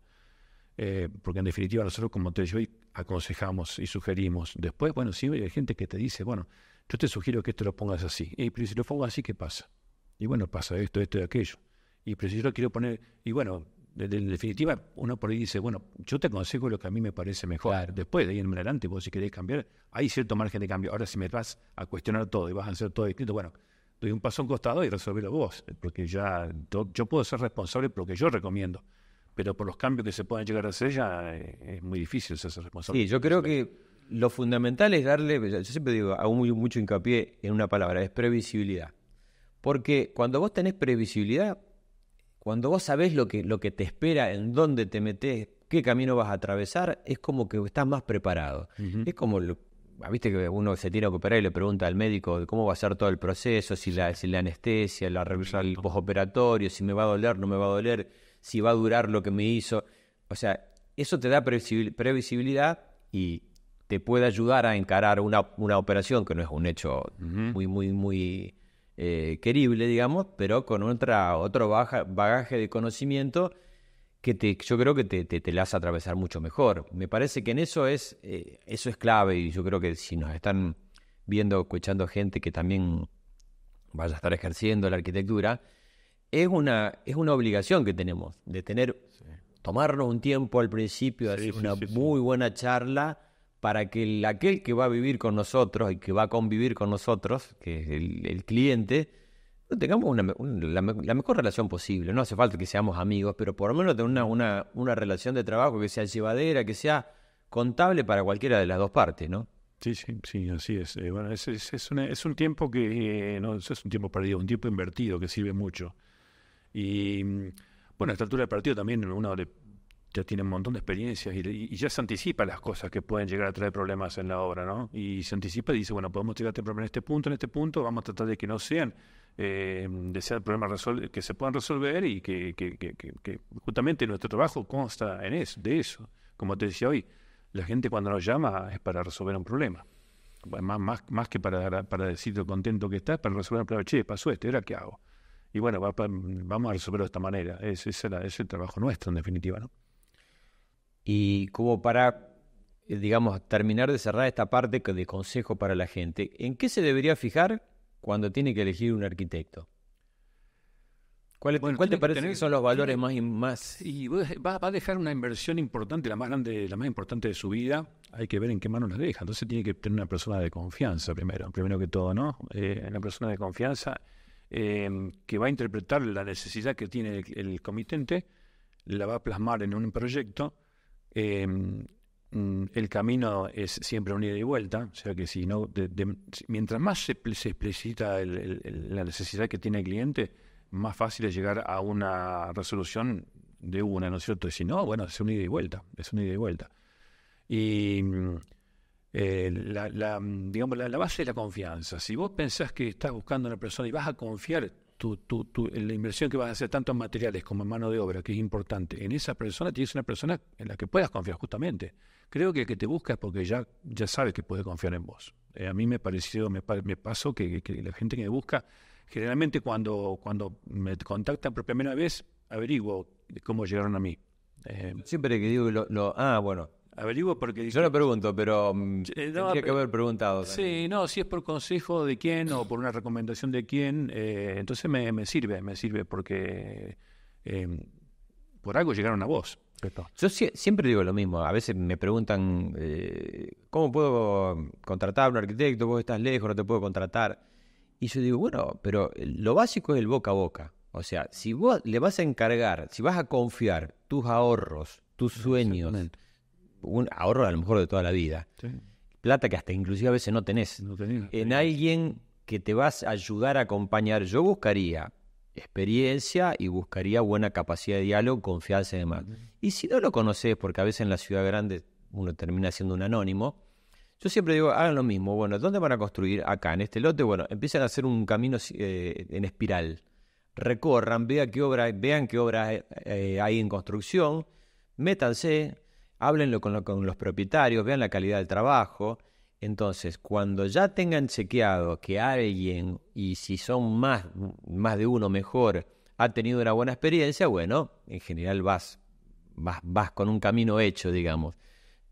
B: Eh, porque en definitiva nosotros como te digo, aconsejamos y sugerimos. Después, bueno, sí hay gente que te dice, bueno, yo te sugiero que esto lo pongas así. y pero si lo pongo así, ¿qué pasa? Y bueno, pasa esto, esto y aquello y preciso quiero poner, y bueno, en definitiva, uno por ahí dice, bueno, yo te aconsejo lo que a mí me parece mejor. Después, de ahí en adelante, vos si querés cambiar, hay cierto margen de cambio. Ahora, si me vas a cuestionar todo y vas a hacer todo distinto, bueno, doy un paso a un costado y resolverlo vos, porque ya yo puedo ser responsable por lo que yo recomiendo. Pero por los cambios que se puedan llegar a hacer ya eh, es muy difícil ser responsable. Sí, yo creo que lo fundamental
A: es darle, yo siempre digo, hago mucho hincapié en una palabra, es previsibilidad. Porque cuando vos tenés previsibilidad, cuando vos sabés lo que, lo que te espera, en dónde te metes, qué camino vas a atravesar, es como que estás más preparado. Es como, ah, viste que uno se tiene que operar y le pregunta al médico cómo va a ser todo el proceso, si la, anestesia, la anestesia, la, el postoperatorio, si me va a doler, no me va a doler, si va a durar lo que me hizo. O sea, eso te da previsibilidad y te puede ayudar a encarar una, una operación que no es un hecho muy, muy, muy eh, querible, digamos, pero con otra, otro bagaje de conocimiento que te, yo creo que te, la hace atravesar mucho mejor. Me parece que en eso es, eh, eso es clave y yo creo que si nos están viendo, escuchando gente que también vaya a estar ejerciendo la arquitectura, es una, es una obligación que tenemos de tener, tomarnos un tiempo al principio, de hacer una muy buena charla para que aquel que va a vivir con nosotros y que va a convivir con nosotros, que es el, cliente, tengamos la, mejor relación posible. No hace falta que seamos amigos, pero por lo menos tener mm. una, una, relación de trabajo que sea llevadera, que sea contable para cualquiera de las dos partes, ¿no?
B: Sí, sí, sí, así es. Eh, bueno, es, es, un tiempo que eh, no es un tiempo perdido, un tiempo invertido que sirve mucho. Y mm, bueno, a esta altura del partido también uno de ya tiene un montón de experiencias y, ya se anticipa las cosas que pueden llegar a traer problemas en la obra, ¿no? Y se anticipa y dice, bueno, podemos llegar a tener problemas en este punto, en este punto, vamos a tratar de que no sean, eh, de ser problemas que se puedan resolver y que, justamente nuestro trabajo consta en eso, de eso. Como te decía hoy, la gente cuando nos llama es para resolver un problema. Más, más, más que para, para decir contento que estás, para resolver un problema. Che, pasó esto, ¿era ahora qué hago? Y bueno, vamos a resolverlo de esta manera. ese es el trabajo nuestro, en definitiva, ¿no? Y como para, eh, digamos, terminar de cerrar esta parte
A: de consejo para la gente, ¿en qué se debería fijar cuando tiene que elegir un arquitecto?
B: ¿Cuál, te parece son los valores más, más? Y va, a dejar una inversión importante, la más grande, la más importante de su vida. Hay que ver en qué mano la deja. Entonces tiene que tener una persona de confianza primero, primero que todo, ¿no? Eh, una persona de confianza em, que va a interpretar la necesidad que tiene el comitente, la va a plasmar en un proyecto Em, mm, el camino es siempre un ida y vuelta, o sea que si no, mientras más se, explicita la necesidad que tiene el cliente, más fácil es llegar a una resolución de una, ¿no es cierto? Y si no, bueno, es un ida y vuelta, es un ida y vuelta. Y mm, eh, la, mm, digamos, la, la, base es la confianza. Si vos pensás que estás buscando a una persona y vas a confiar tu, tu, la inversión que vas a hacer tanto en materiales como en mano de obra, que es importante, en esa persona tienes una persona en la que puedas confiar justamente. Creo que el que te busca porque ya, ya sabe que puede confiar en vos. Eh, a mí me pareció, me, me pasó que, la gente que me busca, generalmente cuando, cuando me contactan por primera vez, averiguo cómo llegaron a mí. Eh, Siempre que digo, lo, lo, ah, bueno, Averiguo porque... Yo no pregunto, pero mm, tendría que haber preguntado. Sí, no, si es por consejo de quién o por una recomendación de quién, eh, entonces me, sirve, me sirve porque em, por algo llegaron a vos. Yo siempre digo lo mismo. A veces me preguntan, eh, ¿cómo puedo
A: contratar a un arquitecto? Vos estás lejos, no te puedo contratar. Y yo digo, bueno, pero lo básico es el boca a boca. O sea, si vos le vas a encargar, si vas a confiar tus ahorros, tus sueños un ahorro a lo mejor de toda la vida. Plata que hasta inclusive a veces no tenés. en alguien que te vas a ayudar a acompañar, yo buscaría experiencia y buscaría buena capacidad de diálogo, confianza y demás. Y si no lo conoces, porque a veces en la ciudad grande uno termina siendo un anónimo, yo siempre digo, hagan lo mismo. Bueno, ¿dónde van a construir? Acá, en este lote. Bueno, empiezan a hacer un camino eh, en espiral. Recorran, vean qué obra, vean qué eh, eh, hay en construcción, métanse, háblenlo con, los propietarios, vean la calidad del trabajo. Entonces, cuando ya tengan chequeado que alguien, y si son más, más de uno mejor, ha tenido una buena experiencia, bueno, en general vas, vas, con un camino hecho, digamos.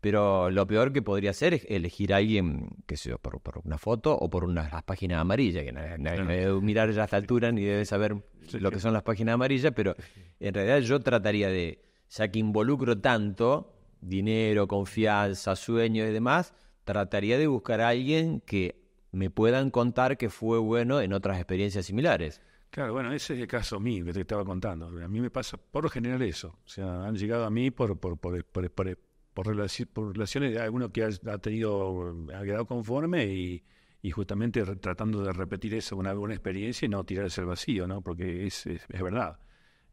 A: Pero lo peor que podría ser es elegir a alguien, qué sé yo, por, una foto o por unas las páginas amarillas, que no, mirar ya a esta altura ni debe saber lo que son las páginas amarillas, pero en realidad yo trataría de, ya que involucro tanto, dinero, confianza, sueño y demás, trataría de buscar a alguien que me puedan contar que fue bueno en otras experiencias similares.
B: Claro, bueno, ese es el caso mío que te estaba contando. A mí me pasa por lo general eso. O sea, han llegado a mí por, por, por, por, por, por relaciones de alguno que ha, tenido, ha quedado conforme y, justamente tratando de repetir eso, una buena experiencia y no tirarse al vacío, ¿no? Porque es, es, verdad.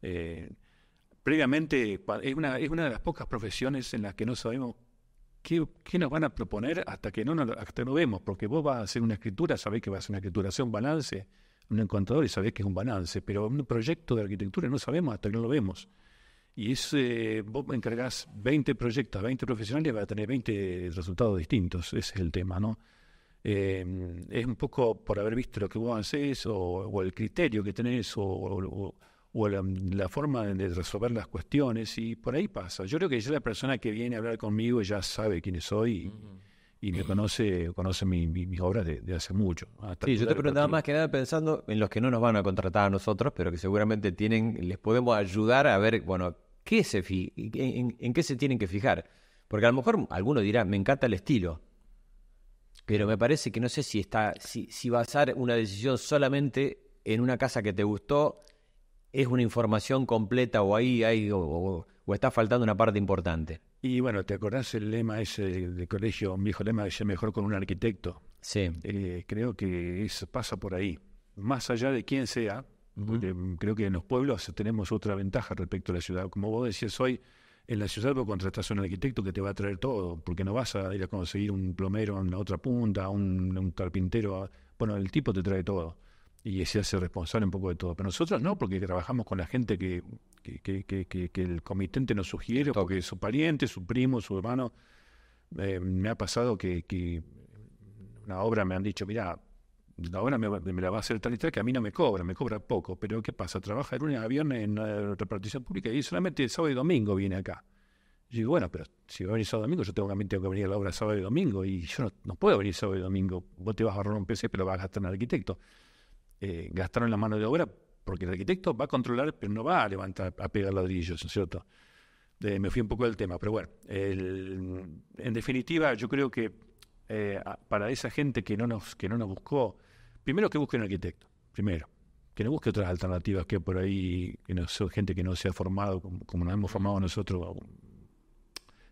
B: Eh, previamente es una, es una de las pocas profesiones en las que no sabemos qué, qué nos van a proponer hasta que no lo hasta vemos, porque vos vas a hacer una escritura, sabés que vas a hacer una escritura, un balance, un encontrador y sabés que es un balance, pero un proyecto de arquitectura no sabemos hasta que no lo vemos. Y es, vos encargás 20 proyectos, 20 profesionales, va a tener 20 resultados distintos, ese es el tema, ¿no? Em, es un poco por haber visto lo que vos haces o, o el criterio que tenés o, o la, forma de resolver las cuestiones y por ahí pasa. Yo creo que ya la persona que viene a hablar conmigo ya sabe quién soy y, me conoce, conoce mis obras de, hace mucho. sí, yo te preguntaba más
A: que nada pensando en los que no nos van a contratar a nosotros, pero que seguramente tienen, les podemos ayudar a ver, bueno, qué se fi en, qué se tienen que fijar. Porque a lo mejor alguno dirá, me encanta el estilo, pero me parece que no sé si está, si, si basar una decisión solamente en una casa que te gustó es una información completa o ahí hay o, está faltando una parte importante.
B: Y bueno, ¿te acordás el lema ese del colegio, Mi viejo lema, es mejor con un arquitecto? Sí. Eh, creo que eso pasa por ahí. Más allá de quién sea, mm, creo que en los pueblos tenemos otra ventaja respecto a la ciudad. Como vos decías hoy, en la ciudad vos contratás a un arquitecto que te va a traer todo, porque no vas a ir a conseguir un plomero en la otra punta, un, carpintero. bueno, el tipo te trae todo y se hace responsable un poco de todo. Pero nosotros no, porque trabajamos con la gente que, que, que, que, el comitente nos sugiere, o que su pariente, su primo, su hermano. Eh, me ha pasado que, una obra me han dicho, mira, la obra me, la va a hacer tal y tal, que a mí no me cobra, me cobra poco. Pero ¿qué pasa? Trabaja el lunes avión en la eh, repartición pública y solamente el sábado y domingo viene acá. Y digo, bueno, pero si va a venir sábado y domingo, yo tengo, también tengo que venir a la obra sábado y domingo, y yo no, puedo venir sábado y domingo. Vos te vas a ahorrar un PC, pero vas a gastar en arquitecto. Eh, gastaron la mano de obra, porque el arquitecto va a controlar, pero no va a levantar, a pegar ladrillos, ¿no es cierto? Eh, me fui un poco del tema, pero bueno, en definitiva yo creo que eh, para esa gente que no, nos, que no nos buscó, primero que busque un arquitecto, primero, que no busque otras alternativas que por ahí, que no sea gente que no se ha formado, como, nos hemos formado nosotros um,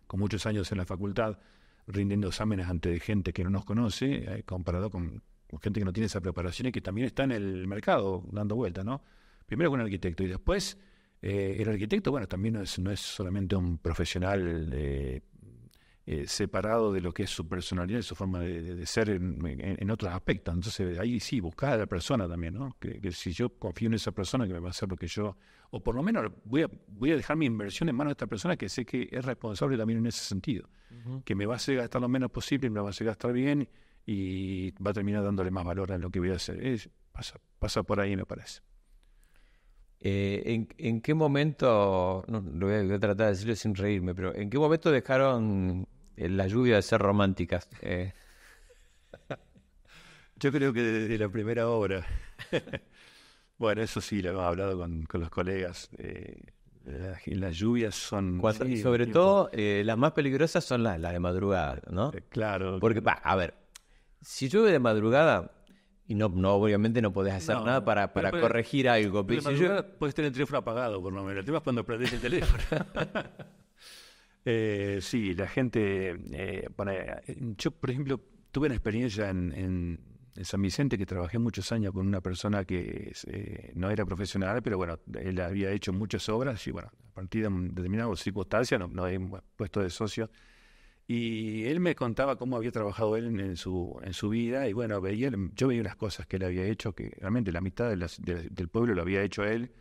B: con muchos años en la facultad, rindiendo exámenes ante gente que no nos conoce, comparado con gente que no tiene esa preparación y que también está en el mercado dando vuelta, ¿no? Primero con el arquitecto y después eh, el arquitecto, bueno, también no es, solamente un profesional eh, eh, separado de lo que es su personalidad y su forma de, ser en, otros aspectos. Entonces ahí sí, buscar a la persona también, ¿no? Que, si yo confío en esa persona que me va a hacer lo que yo, o por lo menos voy a, voy a dejar mi inversión en manos de esta persona que sé que es responsable también en ese sentido, que me va a hacer gastar lo menos posible, me va a hacer gastar bien y va a terminar dándole más valor a lo que voy a hacer. pasa, pasa por ahí, me parece. Eh, ¿en, qué momento, no, voy a, tratar de decirlo sin
A: reírme, pero ¿en qué momento dejaron eh, la lluvia de ser romántica? Eh.
B: Yo creo que desde la primera obra. bueno, eso sí, lo hemos hablado con, los colegas. las, lluvias son... sobre todo,
A: las más peligrosas son las, de madrugada, ¿no? claro. Porque, a ver, si llueve de madrugada, y no, obviamente no podés hacer nada para, corregir
B: algo. si Puedes tener el teléfono apagado, por lo menos. cuando perdés el teléfono. Eh, sí, la gente. Eh, yo, por ejemplo, tuve una experiencia en, San Vicente que trabajé muchos años con una persona que eh, no era profesional, pero bueno, él había hecho muchas obras y bueno, a partir de determinadas circunstancias no hay puesto de socio. Y él me contaba cómo había trabajado él en, su, en su vida y bueno, veía, yo veía unas cosas que él había hecho, que realmente la mitad del pueblo lo había hecho él.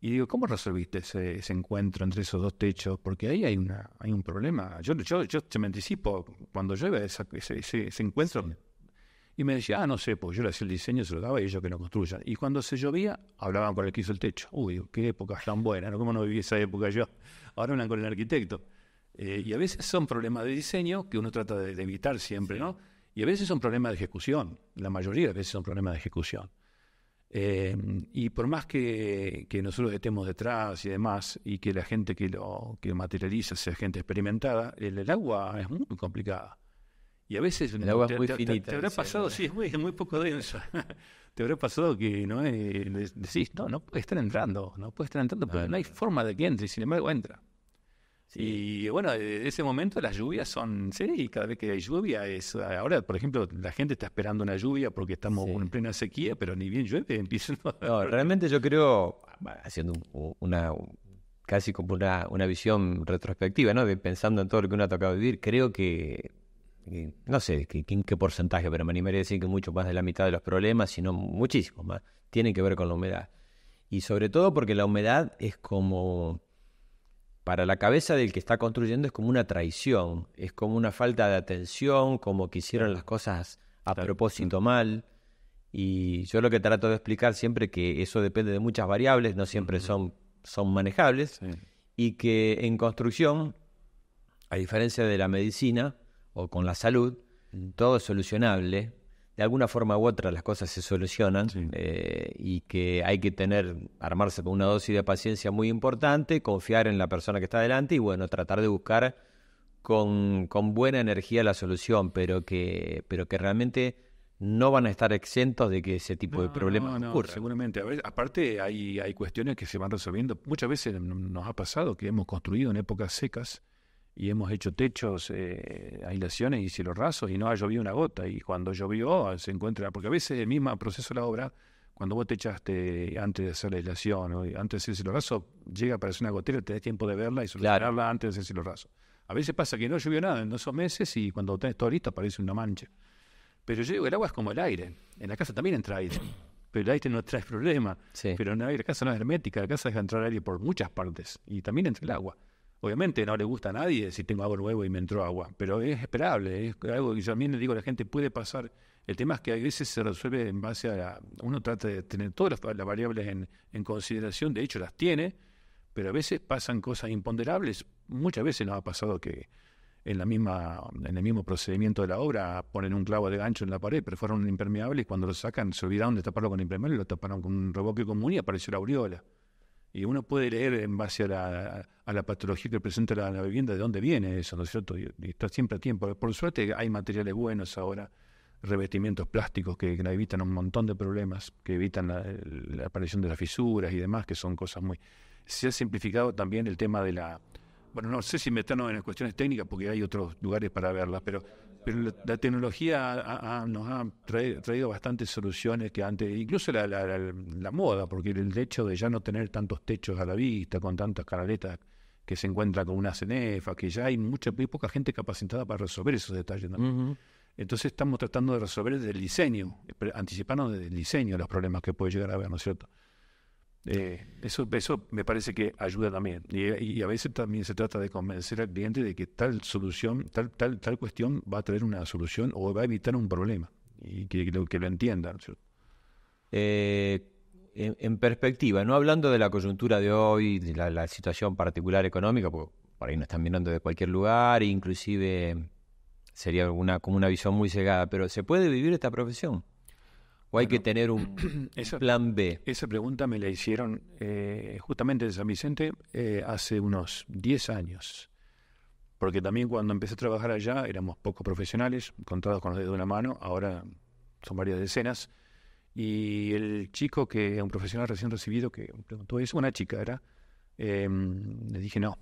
B: Y digo, ¿cómo resolviste ese, encuentro entre esos dos techos? Porque ahí hay, una, hay un problema. Yo, yo, yo se me anticipo, cuando llueve ese, ese, encuentro, y me decía, ah, no sé, pues yo le hacía el diseño, se lo daba a ellos que lo construyan. Y cuando se llovía, hablaban con el que hizo el techo. Uy, qué época tan buena, ¿no? ¿Cómo no viví esa época yo? Ahora hablan con el arquitecto. Eh, y a veces son problemas de diseño que uno trata de, evitar siempre, ¿no? Y a veces son problemas de ejecución. La mayoría de veces son problemas de ejecución. Eh, y por más que, nosotros estemos detrás y demás, y que la gente que lo que materializa sea gente experimentada, el, agua es muy complicada. Y a veces el agua es muy finita, te, habrá pasado, sí, es muy, poco densa. te habrá pasado que no es, decís, no, no puede estar entrando, no puede estar entrando, pero no, hay forma de que entre, sin embargo entra. Y bueno, en ese momento las lluvias son, sí, cada vez que hay lluvia es, ahora por ejemplo la gente está esperando una lluvia porque estamos en plena sequía, pero ni bien llueve, empiezan... No, realmente
A: yo creo, haciendo una, casi como una, visión retrospectiva, ¿no? pensando en todo lo que uno ha tocado vivir, creo que, no sé en qué porcentaje, pero me animaría a decir que mucho más de la mitad de los problemas, sino muchísimos más, tienen que ver con la humedad. Y sobre todo porque la humedad es como para la cabeza del que está construyendo es como una traición, es como una falta de atención, como que hicieron las cosas a propósito mm. mal. Y yo lo que trato de explicar siempre que eso depende de muchas variables, no siempre son, son manejables, y que en construcción, a diferencia de la medicina o con la salud, mm. todo es solucionable de alguna forma u otra las cosas se solucionan eh, y que hay que tener, armarse con una dosis de paciencia muy importante, confiar en la persona que está delante y bueno, tratar de buscar con, buena energía la solución, pero que, pero que realmente no van a estar exentos de que ese tipo de problemas ocurran.
B: seguramente. aparte hay, hay cuestiones que se van resolviendo. Muchas veces nos ha pasado que hemos construido en épocas secas y hemos hecho techos, eh, aislaciones y cielos y no ha llovido una gota. Y cuando llovió ah, se encuentra, porque a veces el mismo proceso de la obra, cuando vos te echaste antes de hacer la aislación o antes de hacer el llega a aparecer una gotera, te das tiempo de verla y solucionarla antes de hacer el A veces pasa que no llovió nada en esos meses y cuando tenés todo listo aparece una mancha. Pero yo digo, el agua es como el aire. En la casa también entra aire. Pero el aire no trae problema. Pero en la casa no es hermética, la casa deja entrar aire por muchas partes y también entra el agua. Obviamente no le gusta a nadie si tengo agua nuevo y me entró agua, pero es esperable, es algo que yo también le digo a la gente, puede pasar. El tema es que a veces se resuelve en base a... uno trata de tener todas las, variables en, en, consideración, de hecho las tiene, pero a veces pasan cosas imponderables. Muchas veces nos ha pasado que en, la misma, en el mismo procedimiento de la obra ponen un clavo de gancho en la pared, pero fueron impermeables y cuando lo sacan se olvidaron de taparlo con impermeable, lo taparon con un revoque común y apareció la aureola. Y uno puede leer en base a la, patología que presenta la, vivienda de dónde viene eso, ¿no es cierto? Y, está siempre a tiempo. Por suerte hay materiales buenos ahora, revestimientos plásticos que, evitan un montón de problemas, que evitan la, aparición de las fisuras y demás, que son cosas muy... Se ha simplificado también el tema de la... Bueno, no sé si meternos en cuestiones técnicas porque hay otros lugares para verlas, pero pero la tecnología nos ha traído bastantes soluciones que antes, incluso la, moda, porque el hecho de ya no tener tantos techos a la vista, con tantas canaletas que se encuentra con una cenefa, que ya hay mucha poca gente capacitada para resolver esos detalles. Entonces estamos tratando de resolver desde el diseño, eh, anticipando desde el diseño los problemas que puede llegar a haber, ¿no es cierto? Eh, eso, eso me parece que ayuda también. Y, a veces también se trata de convencer al cliente de que tal solución, tal, tal, tal cuestión va a traer una solución o va a evitar un problema y que, que, lo, entiendan. Eh,
A: en, perspectiva, no hablando de la coyuntura de hoy, de la, situación particular económica, porque por ahí nos están mirando de cualquier lugar, inclusive sería una, como una visión muy cegada, pero ¿se
B: puede vivir esta profesión? ¿O hay que tener un plan B? Esa pregunta me la hicieron eh, justamente de San Vicente eh, hace unos 10 años. Porque también cuando empecé a trabajar allá éramos pocos profesionales, contados con los dedos de una mano, ahora son varias decenas. Y el chico que es un profesional recién recibido que preguntó eso, una chica era, em, le dije no,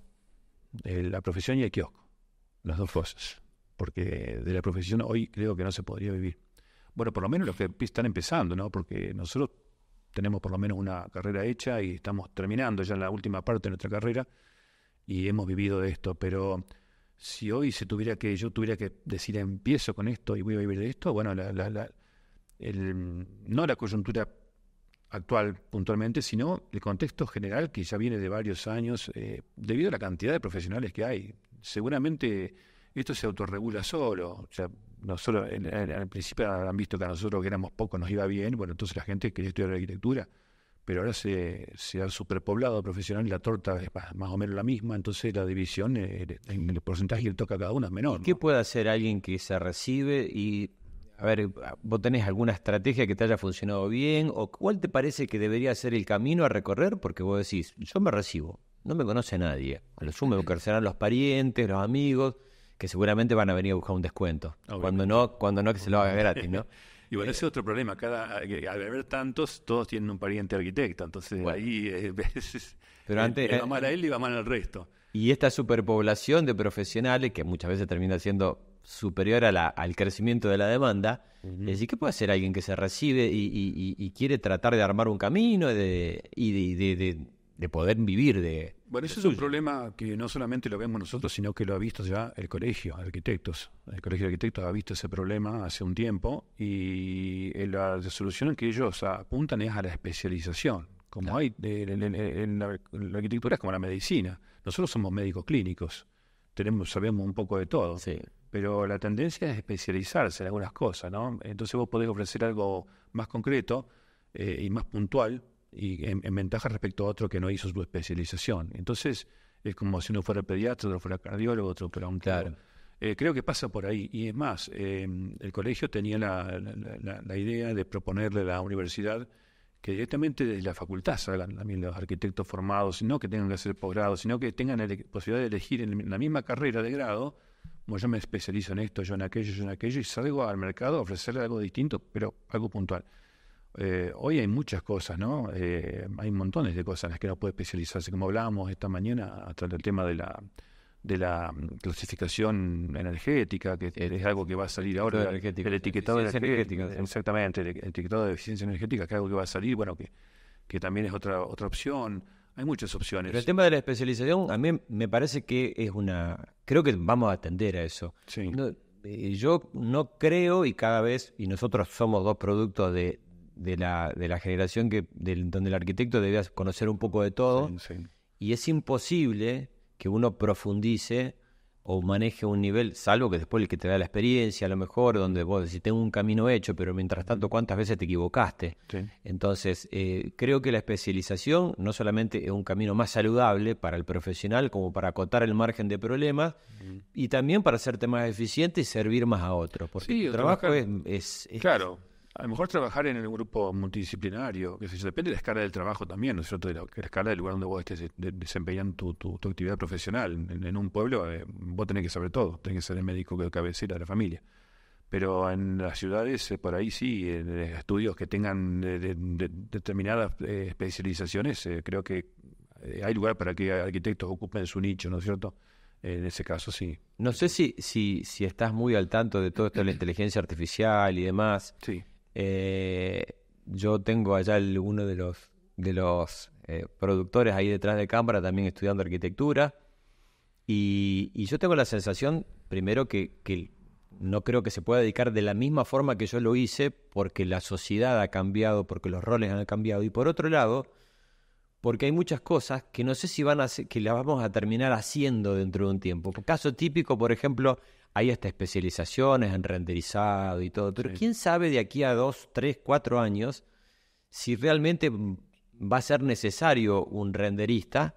B: eh, la profesión y el kiosco, las dos cosas. Porque de la profesión hoy creo que no se podría vivir. Bueno, por lo menos los que están empezando, ¿no? Porque nosotros tenemos por lo menos una carrera hecha y estamos terminando ya la última parte de nuestra carrera y hemos vivido de esto, pero si hoy se tuviera que, yo tuviera que decir empiezo con esto y voy a vivir de esto, bueno, no la coyuntura actual puntualmente, sino el contexto general que ya viene de varios años, eh, debido a la cantidad de profesionales que hay. Seguramente esto se autorregula solo. O sea, nosotros al principio han visto que a nosotros que éramos pocos nos iba bien, bueno, entonces la gente quería estudiar arquitectura, pero ahora se, se ha superpoblado profesional y la torta es más, o menos la misma, entonces la división, el, eh, el porcentaje que le toca cada uno es menor. ¿Qué puede hacer alguien que se recibe y...
A: A ver, ¿vos tenés alguna estrategia que te haya funcionado bien? ¿O cuál te parece que debería ser el camino a recorrer? Porque vos decís, yo me recibo, no me conoce nadie. A lo sumo me los parientes, los amigos, que seguramente van a venir a buscar un descuento. Cuando no, cuando no que se lo haga gratis, ¿no?
B: Y bueno, ese es otro problema. Cada, al haber tantos, todos tienen un pariente arquitecto. Entonces ahí eh, Pero eh, antes, eh, va mal a él y va mal al resto.
A: Y esta superpoblación de profesionales, que muchas veces termina siendo superior a la, al crecimiento de la demanda, es decir, ¿qué puede hacer alguien que se recibe y, quiere tratar de armar un camino y de de poder vivir de...
B: Bueno, ese es un problema que no solamente lo vemos nosotros, sino que lo ha visto ya el colegio de arquitectos. El colegio de arquitectos ha visto ese problema hace un tiempo y eh, la solución que ellos apuntan es a la especialización. Como hay en la, arquitectura es como la medicina. Nosotros somos médicos clínicos, tenemos, sabemos un poco de todo. Pero la tendencia es especializarse en algunas cosas, ¿no? Entonces vos podés ofrecer algo más concreto eh, y más puntual y en, ventaja respecto a otro que no hizo su especialización. Entonces, es como si uno fuera pediatra, otro fuera cardiólogo, otro fuera un claro. Eh, creo que pasa por ahí. Y es más, eh, el colegio tenía la, idea de proponerle a la universidad que directamente desde la facultad salgan también los arquitectos formados, no que tengan que hacer posgrado, sino que tengan la posibilidad de elegir en la misma carrera de grado, como yo me especializo en esto, yo en aquello, yo en aquello, y salgo al mercado a ofrecerle algo distinto, pero algo puntual. Eh, hoy hay muchas cosas, ¿no? Eh, hay montones de cosas en las que uno puede especializarse, como hablábamos esta mañana, hasta el tema de la mm, clasificación energética, que es algo que va a salir ahora, el etiquetado de energética, exactamente, el etiquetado de eficiencia energética, que es algo que va a salir, bueno, que, que también es otra otra opción. Hay muchas opciones. Pero el tema
A: de la especialización, a mí me parece que es una, creo que vamos a atender a eso. Eh, yo no creo y cada vez, y nosotros somos dos productos de, de la, de la generación que, donde el arquitecto debía conocer un poco de todo. Y es imposible que uno profundice o maneje un nivel, salvo que después el que te da la experiencia, a lo mejor, donde vos decís, tengo un camino hecho, pero mientras tanto, ¿cuántas veces te equivocaste? Entonces, eh, creo que la especialización no solamente es un camino más saludable para el profesional, como para acotar el margen de problemas, y también para hacerte más eficiente y servir más a otros, porque sí, el trabajo es,
B: es, Claro, a lo mejor trabajar en el grupo multidisciplinario, que depende de la escala del trabajo también, ¿no es cierto? De la, escala del lugar donde vos estés desempeñando tu, actividad profesional. En, un pueblo eh, vos tenés que saber todo, tenés que ser el médico que cabecera de la familia. Pero en las ciudades, eh, por ahí sí, en eh, estudios que tengan determinadas especializaciones, creo que hay lugar para que arquitectos ocupen su nicho, ¿no es cierto? En ese caso sí.
A: No sé si, si, si estás muy al tanto de todo esto de la inteligencia artificial y demás. Sí. Eh, yo tengo allá uno de los, de los eh, productores ahí detrás de cámara también estudiando arquitectura. Y, yo tengo la sensación, primero, que, no creo que se pueda dedicar de la misma forma que yo lo hice, porque la sociedad ha cambiado, porque los roles han cambiado. Y por otro lado, porque hay muchas cosas que no sé si van a que las vamos a terminar haciendo dentro de un tiempo. Caso típico, por ejemplo, hay hasta especializaciones en renderizado y todo, pero quién sabe de aquí a dos, tres, cuatro años si realmente mm, va a ser necesario un renderista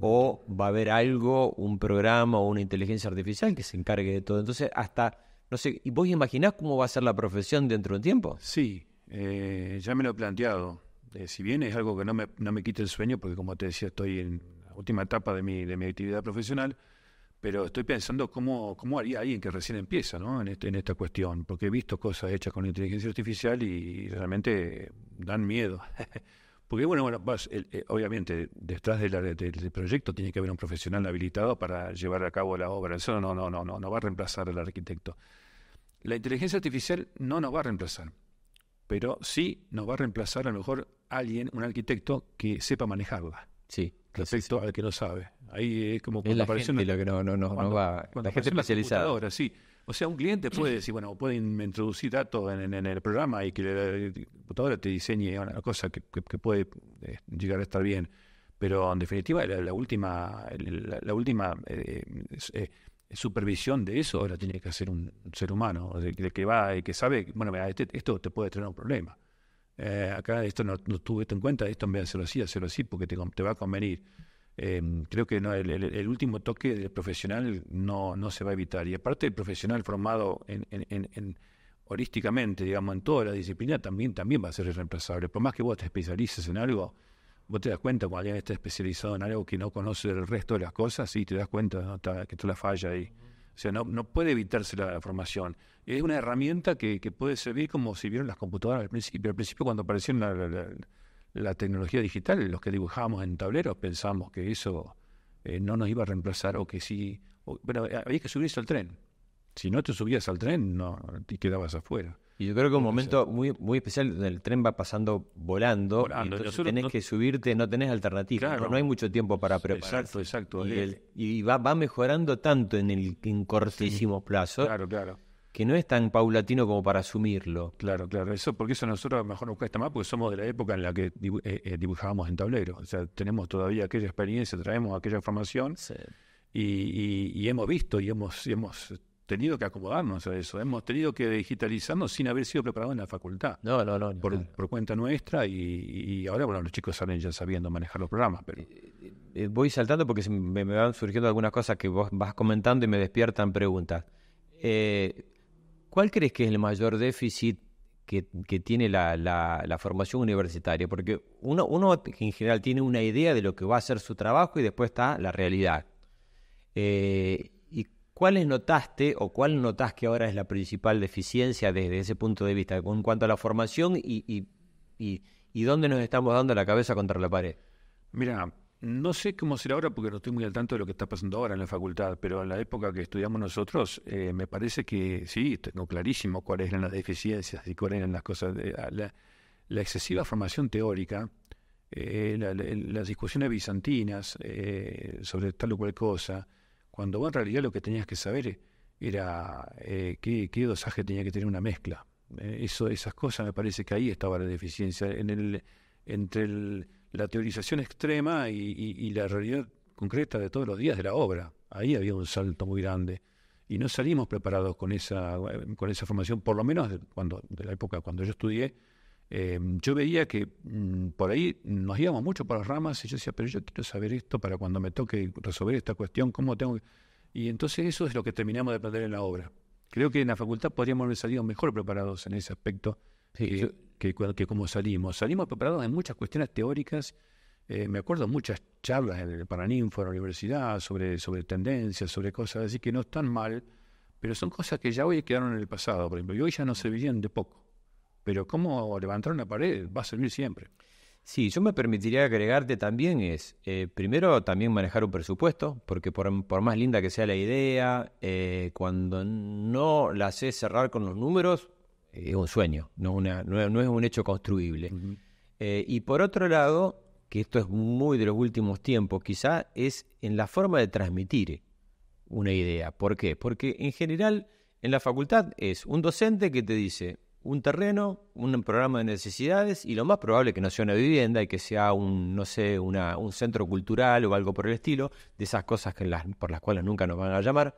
A: o va a haber algo, un programa o una inteligencia artificial que se encargue de todo. Entonces, hasta, no sé, ¿y vos imaginás cómo va a ser la profesión
B: dentro de un tiempo? Sí, eh, ya me lo he planteado. Eh, si bien es algo que no me, no me quita el sueño, porque como te decía, estoy en la última etapa de mi, de mi actividad profesional, pero estoy pensando cómo, cómo haría alguien que recién empieza este, en, esta cuestión, porque he visto cosas hechas con inteligencia artificial y realmente dan miedo. porque bueno, bueno eh, obviamente detrás del proyecto tiene que haber un profesional habilitado para llevar a cabo la obra. Eso no, no, no, no, no va a reemplazar al arquitecto. La inteligencia artificial no nos va a reemplazar, pero sí nos va a reemplazar a lo mejor alguien, un arquitecto que sepa manejarla. Sí respecto al que no sabe. Ahí es como es la gente una, que no, no, va. La gente especializada. sí. O sea, un cliente puede decir, bueno, pueden introducir datos en, el programa y que la computadora te diseñe una cosa que, puede eh, llegar a estar bien. Pero en definitiva, la, última, la, última eh, eh, supervisión de eso ahora tiene que hacer un ser humano, el, que va y que sabe, bueno, mira, este, esto te puede tener un problema eh, acá esto no, tuve esto en cuenta, esto en vez de hacerlo así, hacerlo así, porque te, va a convenir. Em, creo que el, último toque del profesional no, no se va a evitar. Y aparte el profesional formado en, holísticamente, digamos, en toda la disciplina, también, también va a ser irreemplazable. Por más que vos te especialices en algo, vos te das cuenta cuando alguien está especializado en algo que no conoce el resto de las cosas y te das cuenta que tú la falla ahí. O sea, no, puede evitarse la, formación. Es una herramienta que, puede servir como si vieron las computadoras al principio. Al principio, cuando apareció la, tecnología digital, los que dibujábamos en tableros pensamos que eso eh, no nos iba a reemplazar o que sí. bueno, había que subirse al tren. Si no te subías al tren, no, te quedabas afuera.
A: Y yo creo que un momento muy, muy especial donde el tren va pasando volando. Y tenés que subirte, no tenés alternativa. No hay mucho tiempo para prepararse. Exacto, exacto. Y, va, va, mejorando tanto en el en cortísimo plazo. Claro, claro. Que no es tan paulatino como para asumirlo.
B: Claro, claro. Eso, porque eso nosotros mejor nos cuesta más porque somos de la época en la que eh, eh, dibujábamos en tablero. O sea, tenemos todavía aquella experiencia, traemos aquella formación. Y, hemos visto y hemos, y hemos tenido que acomodarnos a eso, hemos tenido que digitalizarnos sin haber sido preparados en la facultad. No, no, no. Por, cuenta nuestra y, ahora, bueno, los chicos salen ya sabiendo manejar los programas, pero... Eh, eh, voy saltando porque me, van surgiendo algunas cosas que vos vas
A: comentando y me despiertan preguntas. Eh, ¿Cuál crees que es el mayor déficit que, tiene la, formación universitaria? Porque uno, en general tiene una idea de lo que va a ser su trabajo y después está la realidad. Eh, ¿Cuáles notaste o cuál notas que ahora es la principal deficiencia desde ese punto de vista en cuanto a la formación y, dónde nos estamos dando la cabeza contra la pared?
B: Mira, no sé cómo será ahora porque no estoy muy al tanto de lo que está pasando ahora en la facultad, pero en la época que estudiamos nosotros, eh, me parece que sí, tengo clarísimo cuáles eran las deficiencias y cuáles eran las cosas. De, ah, la, excesiva formación teórica, eh, las discusiones bizantinas eh, sobre tal o cual cosa, cuando vos en realidad lo que tenías que saber eh, era eh, qué, dosaje tenía que tener una mezcla. Eh, eso, esas cosas me parece que ahí estaba la deficiencia, en el, entre la teorización extrema y, la realidad concreta de todos los días de la obra. Ahí había un salto muy grande. Y no salimos preparados con esa, con esa formación, por lo menos cuando, de la época cuando yo estudié, Em, yo veía que mm, por ahí nos íbamos mucho por las ramas y yo decía, pero yo quiero saber esto para cuando me toque resolver esta cuestión, ¿cómo tengo Y entonces eso es lo que terminamos de aprender en la obra. Creo que en la facultad podríamos haber salido mejor preparados en ese aspecto que, como salimos. Salimos preparados en muchas cuestiones teóricas. Eh, me acuerdo muchas charlas en el Paraninfo, en la universidad, sobre, sobre tendencias, sobre cosas así que no están mal, pero son cosas que ya hoy quedaron en el pasado, por ejemplo, y hoy ya se servirían de poco. Pero cómo levantar una pared va a servir siempre. Sí, yo me permitiría
A: agregarte también es, eh, primero también manejar un presupuesto, porque por, más linda que sea la idea, eh, cuando no la sé cerrar con los números, es un sueño, no, es un hecho construible. Eh, y por otro lado, que esto es muy de los últimos tiempos, quizá es en la forma de transmitir una idea. ¿Por qué? Porque en general en la facultad es un docente que te dice, un terreno, un programa de necesidades y lo más probable que no sea una vivienda y que sea un, no sé, un centro cultural o algo por el estilo, de esas cosas que las, por las cuales nunca nos van a llamar.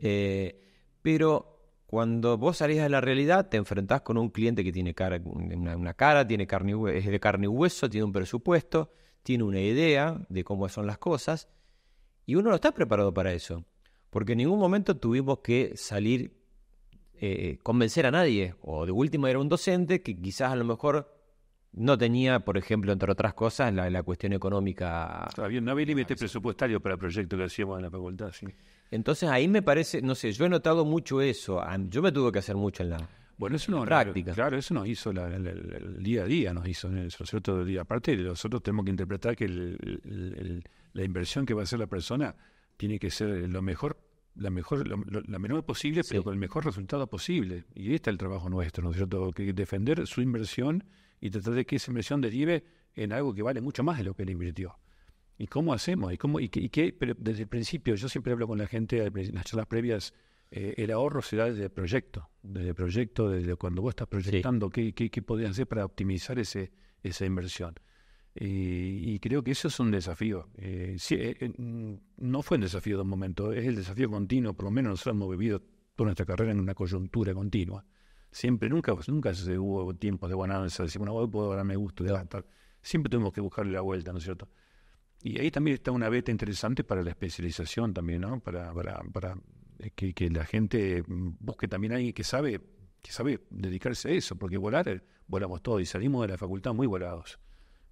A: Eh, pero cuando vos salís de la realidad, te enfrentás con un cliente que tiene cara, una, cara, tiene carne, es de carne y hueso, tiene un presupuesto, tiene una idea de cómo son las cosas y uno no está preparado para eso. Porque en ningún momento tuvimos que salir eh, convencer a nadie. O de último era un docente que quizás a lo mejor no tenía, por ejemplo, entre otras cosas, la, cuestión económica.
B: todavía no había límite presupuestario para el proyecto que hacíamos en la facultad, sí.
A: Entonces ahí me parece, no sé, yo he notado mucho eso. Yo me tuve que hacer mucho en la. Bueno, eso práctica.
B: Claro, eso nos hizo el día a día, nos hizo en el día. Aparte, nosotros tenemos que interpretar que la inversión que va a hacer la persona tiene que ser lo mejor la, mejor, la menor posible, pero con el mejor resultado posible. Y este es el trabajo nuestro, ¿no es cierto? Que defender su inversión y tratar de que esa inversión derive en algo que vale mucho más de lo que él invirtió. ¿Y cómo hacemos? ¿Y cómo, desde el principio, yo siempre hablo con la gente en las charlas previas, eh, el ahorro se da desde el proyecto, desde el proyecto, desde cuando vos estás proyectando, qué, qué, qué hacer para optimizar ese, esa inversión. Eh, y creo que eso es un desafío. Eh, eh, mm, no fue un desafío de un momento, es el desafío continuo, por lo menos nosotros hemos vivido toda nuestra carrera en una coyuntura continua. Siempre, nunca, nunca se hubo tiempos de bonanza, decir, bueno, hoy puedo darme gusto de gastar. Siempre tuvimos que buscarle la vuelta, ¿no es cierto? Y ahí también está una beta interesante para la especialización también, ¿no? Para, para, que, la gente busque también a alguien que sabe, que sabe dedicarse a eso, porque volar, volamos todos y salimos de la facultad muy volados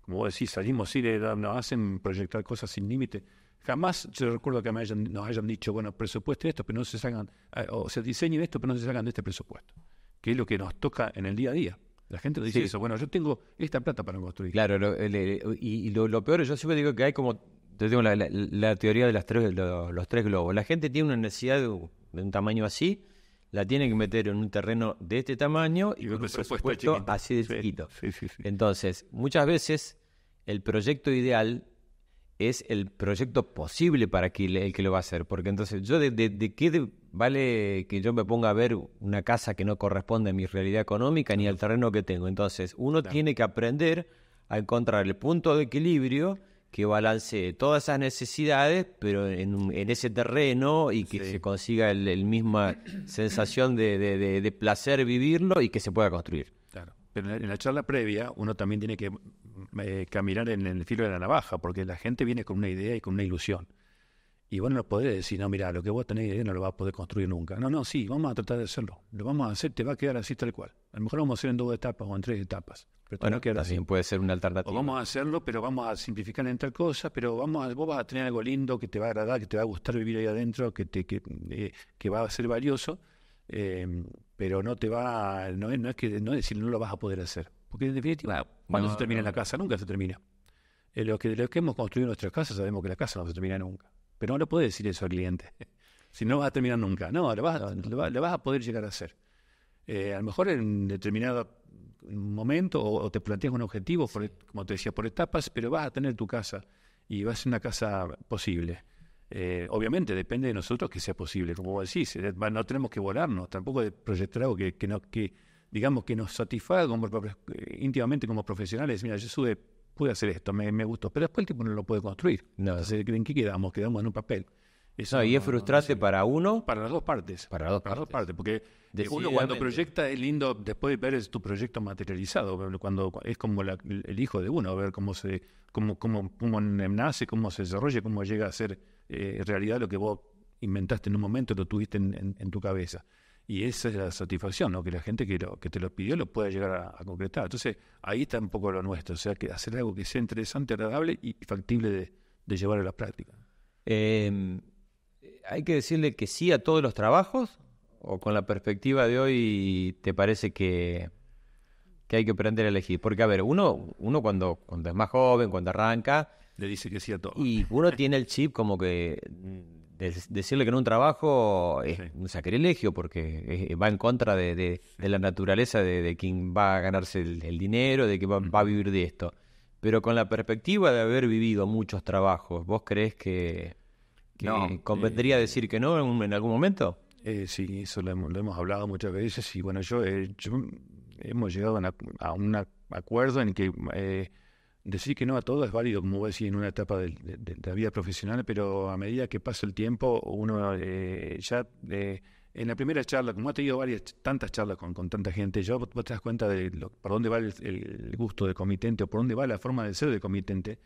B: como vos decís, salimos sí, nos hacen proyectar cosas sin límite. Jamás se recuerdo que nos hayan dicho, bueno, presupuesto esto, pero no se salgan, eh, o se diseñen esto, pero no se salgan de este presupuesto, que es lo que nos toca en el día a día. La gente dice eso, bueno, yo tengo esta plata para construir.
A: Claro, y, lo, peor peor, yo siempre digo que hay como, te digo la, teoría de las tres, los tres globos. La gente tiene una necesidad de un tamaño así, la tiene que meter en un terreno de este tamaño y, con un presupuesto, así de chiquito. Entonces, muchas veces el proyecto ideal es el proyecto posible para que, el que lo va a hacer. Porque entonces, yo de, de, qué vale que yo me ponga a ver una casa que no corresponde a mi realidad económica ni al terreno que tengo. Entonces, uno tiene que aprender a encontrar el punto de equilibrio que balance todas esas necesidades, pero en, ese terreno y que se consiga el, misma sensación de, placer vivirlo y que se pueda
B: construir. Claro. Pero en la charla previa uno también tiene que eh, caminar en el filo de la navaja, porque la gente viene con una idea y con una ilusión. Y vos no lo podés decir, no, mira, lo que vos tenés no lo vas a poder construir nunca. No, no, sí, vamos a tratar de hacerlo. Lo vamos a hacer, te va a quedar así tal cual. A lo mejor lo vamos a hacer en dos etapas o en tres etapas. Pero bueno, también así. puede ser una alternativa. O vamos a hacerlo, pero vamos a simplificar en tal cosa, pero vamos vos vas a tener algo lindo que te va a agradar, que te va a gustar vivir ahí adentro, que, te, que, eh, va a ser valioso, eh, pero no te va, no, no es que no decir no lo vas a poder hacer. Porque en definitiva, cuando se termina la casa, nunca se termina. En eh, lo, que, lo que hemos construido nuestras casas, sabemos que la casa no se termina nunca. Pero no le puedes decir eso al cliente. si no vas a terminar nunca. No, le vas, a poder llegar a hacer. Eh, a lo mejor en determinado momento o, te planteas un objetivo, como te decía, por etapas, pero vas a tener tu casa y va a ser una casa posible. Eh, obviamente depende de nosotros que sea posible, como vos decís, eh, no tenemos que volarnos, tampoco de proyectar algo que, digamos que nos satisfaga íntimamente como profesionales. Mira, yo sube pude hacer esto, me, me, gustó. Pero después el tipo no lo puede construir. ¿en qué quedamos? Quedamos en un papel. Eso y es frustrante para uno. Para las dos partes. Para las dos, partes. Porque eh, uno cuando proyecta es lindo, después de ver tu proyecto materializado, cuando es como el hijo de uno, ver cómo se, cómo, cómo, cómo nace, cómo se desarrolla, cómo llega a ser eh, realidad lo que vos inventaste en un momento, lo tuviste en tu cabeza. Y esa es la satisfacción, ¿no? que la gente que, que te lo pidió lo pueda llegar a, concretar. Entonces, ahí está un poco lo nuestro, o sea, que hacer algo que sea interesante, agradable y factible de, llevar a la práctica. Em, ¿Hay que decirle
A: que sí a todos los trabajos? ¿O con la perspectiva de hoy te parece que, que hay que aprender a elegir? Porque, a ver, uno, uno cuando, cuando es más joven, cuando arranca... Le dice que sí a todo. Y uno tiene el chip como que decirle que no un trabajo es un sacrilegio porque eh, va en contra de, la naturaleza de, de, quien va a ganarse el, dinero, de que va, a vivir de esto. Pero con la perspectiva de haber vivido muchos trabajos, ¿vos crees que, convendría eh, decir que no
B: en, algún momento? Eh, sí, eso lo hemos, hablado muchas veces y bueno, yo, hemos llegado a, a un acuerdo en que decir que no a todo es válido, como a decir, en una etapa de, la vida profesional, pero a medida que pasa el tiempo, uno eh, ya... Eh, en la primera charla, como ha tenido varias, tantas charlas con, tanta gente, yo vos te das cuenta de por dónde va el, gusto del comitente o por dónde va la forma de ser del comitente.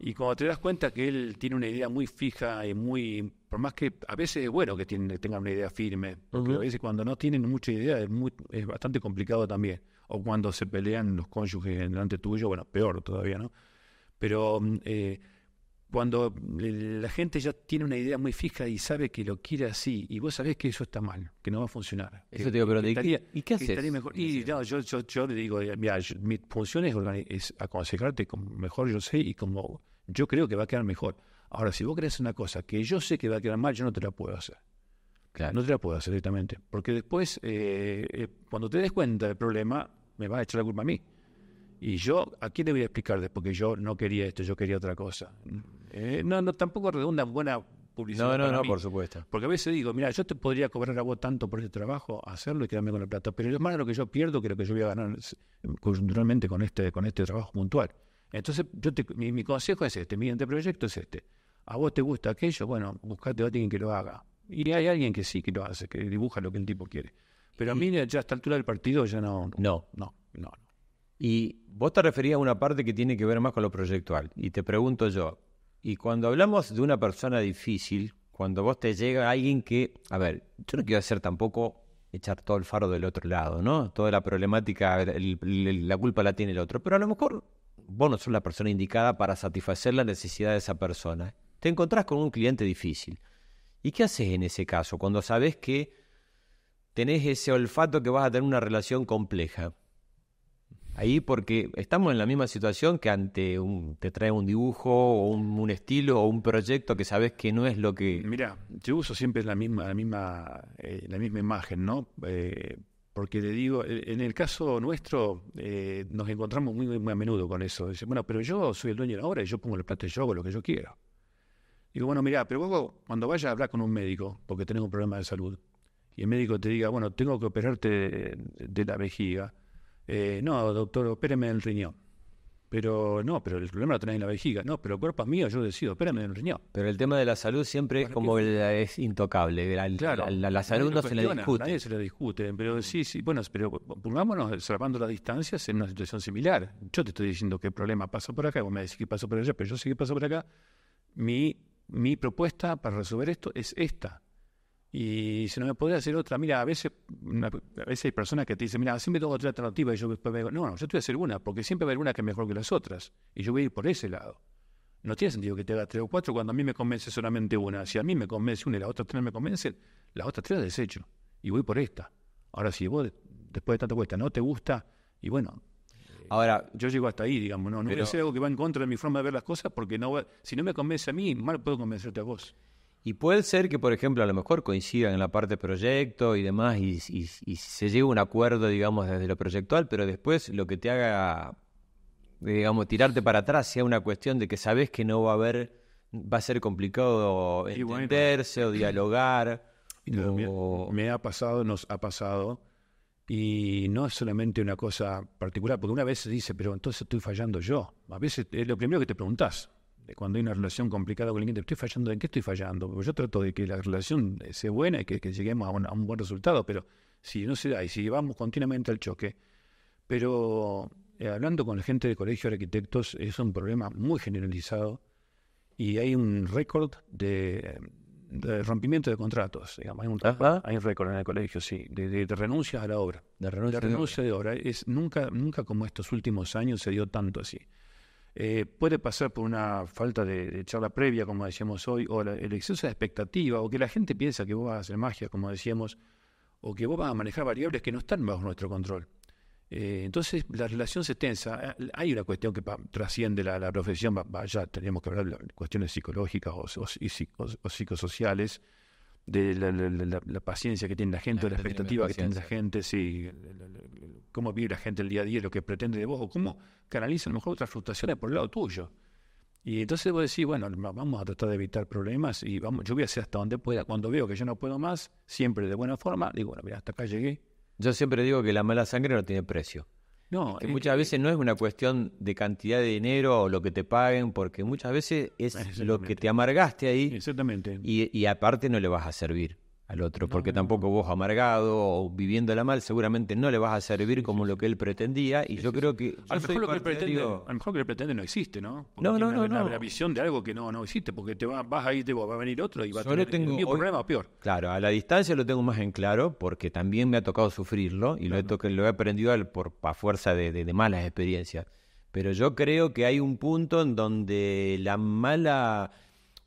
B: Y cuando te das cuenta que él tiene una idea muy fija y muy. Por más que a veces es bueno que tenga tengan una idea firme, porque a veces cuando no tienen mucha idea es, muy, es bastante complicado también o cuando se pelean los cónyuges delante tuyo, bueno, peor todavía, ¿no? Pero mm, eh, cuando la gente ya tiene una idea muy fija y sabe que lo quiere así, y vos sabés que eso está mal, que no va a funcionar. Eso te digo, pero estaría, ¿y qué haces? mejor. Y yo, yo, le digo, eh, mira, mi función es, aconsejarte como mejor yo sé y como yo creo que va a quedar mejor. Ahora, si vos querés una cosa que yo sé que va a quedar mal, yo no te la puedo hacer. Claro. No te la puedo hacer directamente. Porque después, eh, cuando te des cuenta del problema, me va a echar la culpa a mí. Y yo, ¿a quién le voy a explicar después que yo no quería esto, yo quería otra cosa? Eh, no, no, tampoco redunda buena publicidad. No, no, no, por supuesto. Porque a veces digo, mira, yo te podría cobrar a vos tanto por este trabajo, hacerlo y quedarme con la plata, pero es más lo que yo pierdo que lo que yo voy a ganar coyunturalmente con este, con este trabajo puntual. Entonces, yo mi, mi, consejo es este, mi anteproyecto es este. ¿A vos te gusta aquello? Bueno, buscate a alguien que lo haga. Y hay alguien que sí, que lo hace, que dibuja lo que el tipo quiere. Pero a mí, ya a esta altura del partido, ya no. No. No, no. Y vos te referías a una parte que tiene que ver más con lo proyectual. Y
A: te pregunto yo, y cuando hablamos de una persona difícil, cuando vos te llega alguien que, a ver, yo no quiero hacer tampoco echar todo el faro del otro lado, ¿no? Toda la problemática, la culpa la tiene el otro, pero a lo mejor vos no sos la persona indicada para satisfacer la necesidad de esa persona. Te encontrás con un cliente difícil. ¿Y qué haces en ese caso cuando sabes que tenés ese olfato que vas a tener una relación compleja. Ahí porque estamos en la misma situación que ante un, te trae un
B: dibujo o un, estilo o un proyecto que sabes que no es lo que... Mira, yo uso siempre la misma, la misma, eh, la misma imagen, ¿no? Eh, porque te digo, en el caso nuestro eh, nos encontramos muy, muy a menudo con eso. dice bueno, pero yo soy el dueño de la obra y yo pongo el plato y yo hago lo que yo quiero. Digo, bueno, mira, pero vos cuando vayas a hablar con un médico, porque tenés un problema de salud, y el médico te diga, bueno, tengo que operarte de, la vejiga. Eh, no, doctor, opéreme el riñón. Pero no, pero el problema lo tenés en la vejiga. No, pero el cuerpo es mío, yo decido, espérame en el riñón. Pero el tema de la salud siempre es como el, es intocable. La, claro, la, salud no se la discute. Nadie se la discute. Pero mm. sí, sí, bueno, pero pongámonos salvando las distancias en una situación similar. Yo te estoy diciendo qué problema pasa por acá, vos me decís que pasó por allá, pero yo sé que pasa por acá. Mi, mi propuesta para resolver esto es esta. Y si no me podría hacer otra, mira, a veces, a veces hay personas que te dicen, mira, siempre tengo otra alternativa. Y yo después me digo, no, no, yo te voy a hacer una, porque siempre va a haber una que es mejor que las otras. Y yo voy a ir por ese lado. No tiene sentido que te haga tres o cuatro cuando a mí me convence solamente una. Si a mí me convence una y las otras tres me convencen, la otra tres desecho. Y voy por esta. Ahora, si vos, después de tanta cuesta no te gusta, y bueno, eh, Ahora, yo llego hasta ahí, digamos, no, no voy a hacer algo que va en contra de mi forma de ver las cosas, porque si no me convence a mí, mal puedo convencerte a vos. Y puede ser que, por ejemplo, a lo mejor
A: coincidan en la parte proyecto y demás y, se llegue a un acuerdo, digamos, desde lo proyectual, pero después lo que te haga, digamos, tirarte para atrás sea una cuestión de que sabes que no va a haber, va a ser complicado entenderse o dialogar.
B: Me ha pasado, nos ha pasado, y no es solamente una cosa particular, porque una vez se dice, pero entonces estoy fallando yo. A veces es lo primero que te preguntas cuando hay una relación complicada con el cliente, estoy fallando, ¿en qué estoy fallando? Porque yo trato de que la relación sea buena y que, lleguemos a un, buen resultado, pero si no se da y si vamos continuamente al choque. Pero eh, hablando con la gente de colegio de arquitectos, es un problema muy generalizado y hay un récord de, rompimiento de contratos. Hay, un, récord en el colegio, sí, de, renuncias a la obra. De renuncia, de, obra. obra. Es, nunca, nunca como estos últimos años se dio tanto así. Eh, puede pasar por una falta de, charla previa, como decíamos hoy, o la, el exceso de expectativa, o que la gente piensa que vos vas a hacer magia, como decíamos, o que vos vas a manejar variables que no están bajo nuestro control. Eh, entonces la relación se tensa. Ah, hay una cuestión que trasciende la, la profesión, ya tenemos que hablar de cuestiones psicológicas o, psicosociales, de la, paciencia que tiene la gente, la, expectativa que tiene la gente, sí, cómo vive la gente el día a día, lo que pretende de vos, o cómo canaliza a lo mejor otras frustraciones por el lado tuyo. Y entonces vos decís, bueno, vamos a tratar de evitar problemas y vamos, yo voy a hacer hasta donde pueda. Cuando veo que yo no puedo más, siempre de buena forma, digo, bueno, mira, hasta acá llegué. Yo siempre digo que la mala sangre no tiene
A: precio. No, muchas veces no es una cuestión de cantidad de dinero o lo que te paguen, porque muchas veces es lo que te amargaste ahí. Exactamente. y aparte no le vas a servir al otro, porque tampoco vos amargado o viviendo la mal seguramente no le vas a servir como lo
B: que él pretendía y yo creo que... A lo, mejor lo que él pretende no existe, ¿no?
A: no, no, no, una, La
B: visión de algo que no, no existe, porque te va, vas ahí, te va, a venir otro y va a tener un problema o peor.
A: Claro, a la distancia lo tengo más en claro porque también me ha tocado sufrirlo y lo, he lo he aprendido por, a fuerza de malas experiencias. Pero yo creo que hay un punto en donde la mala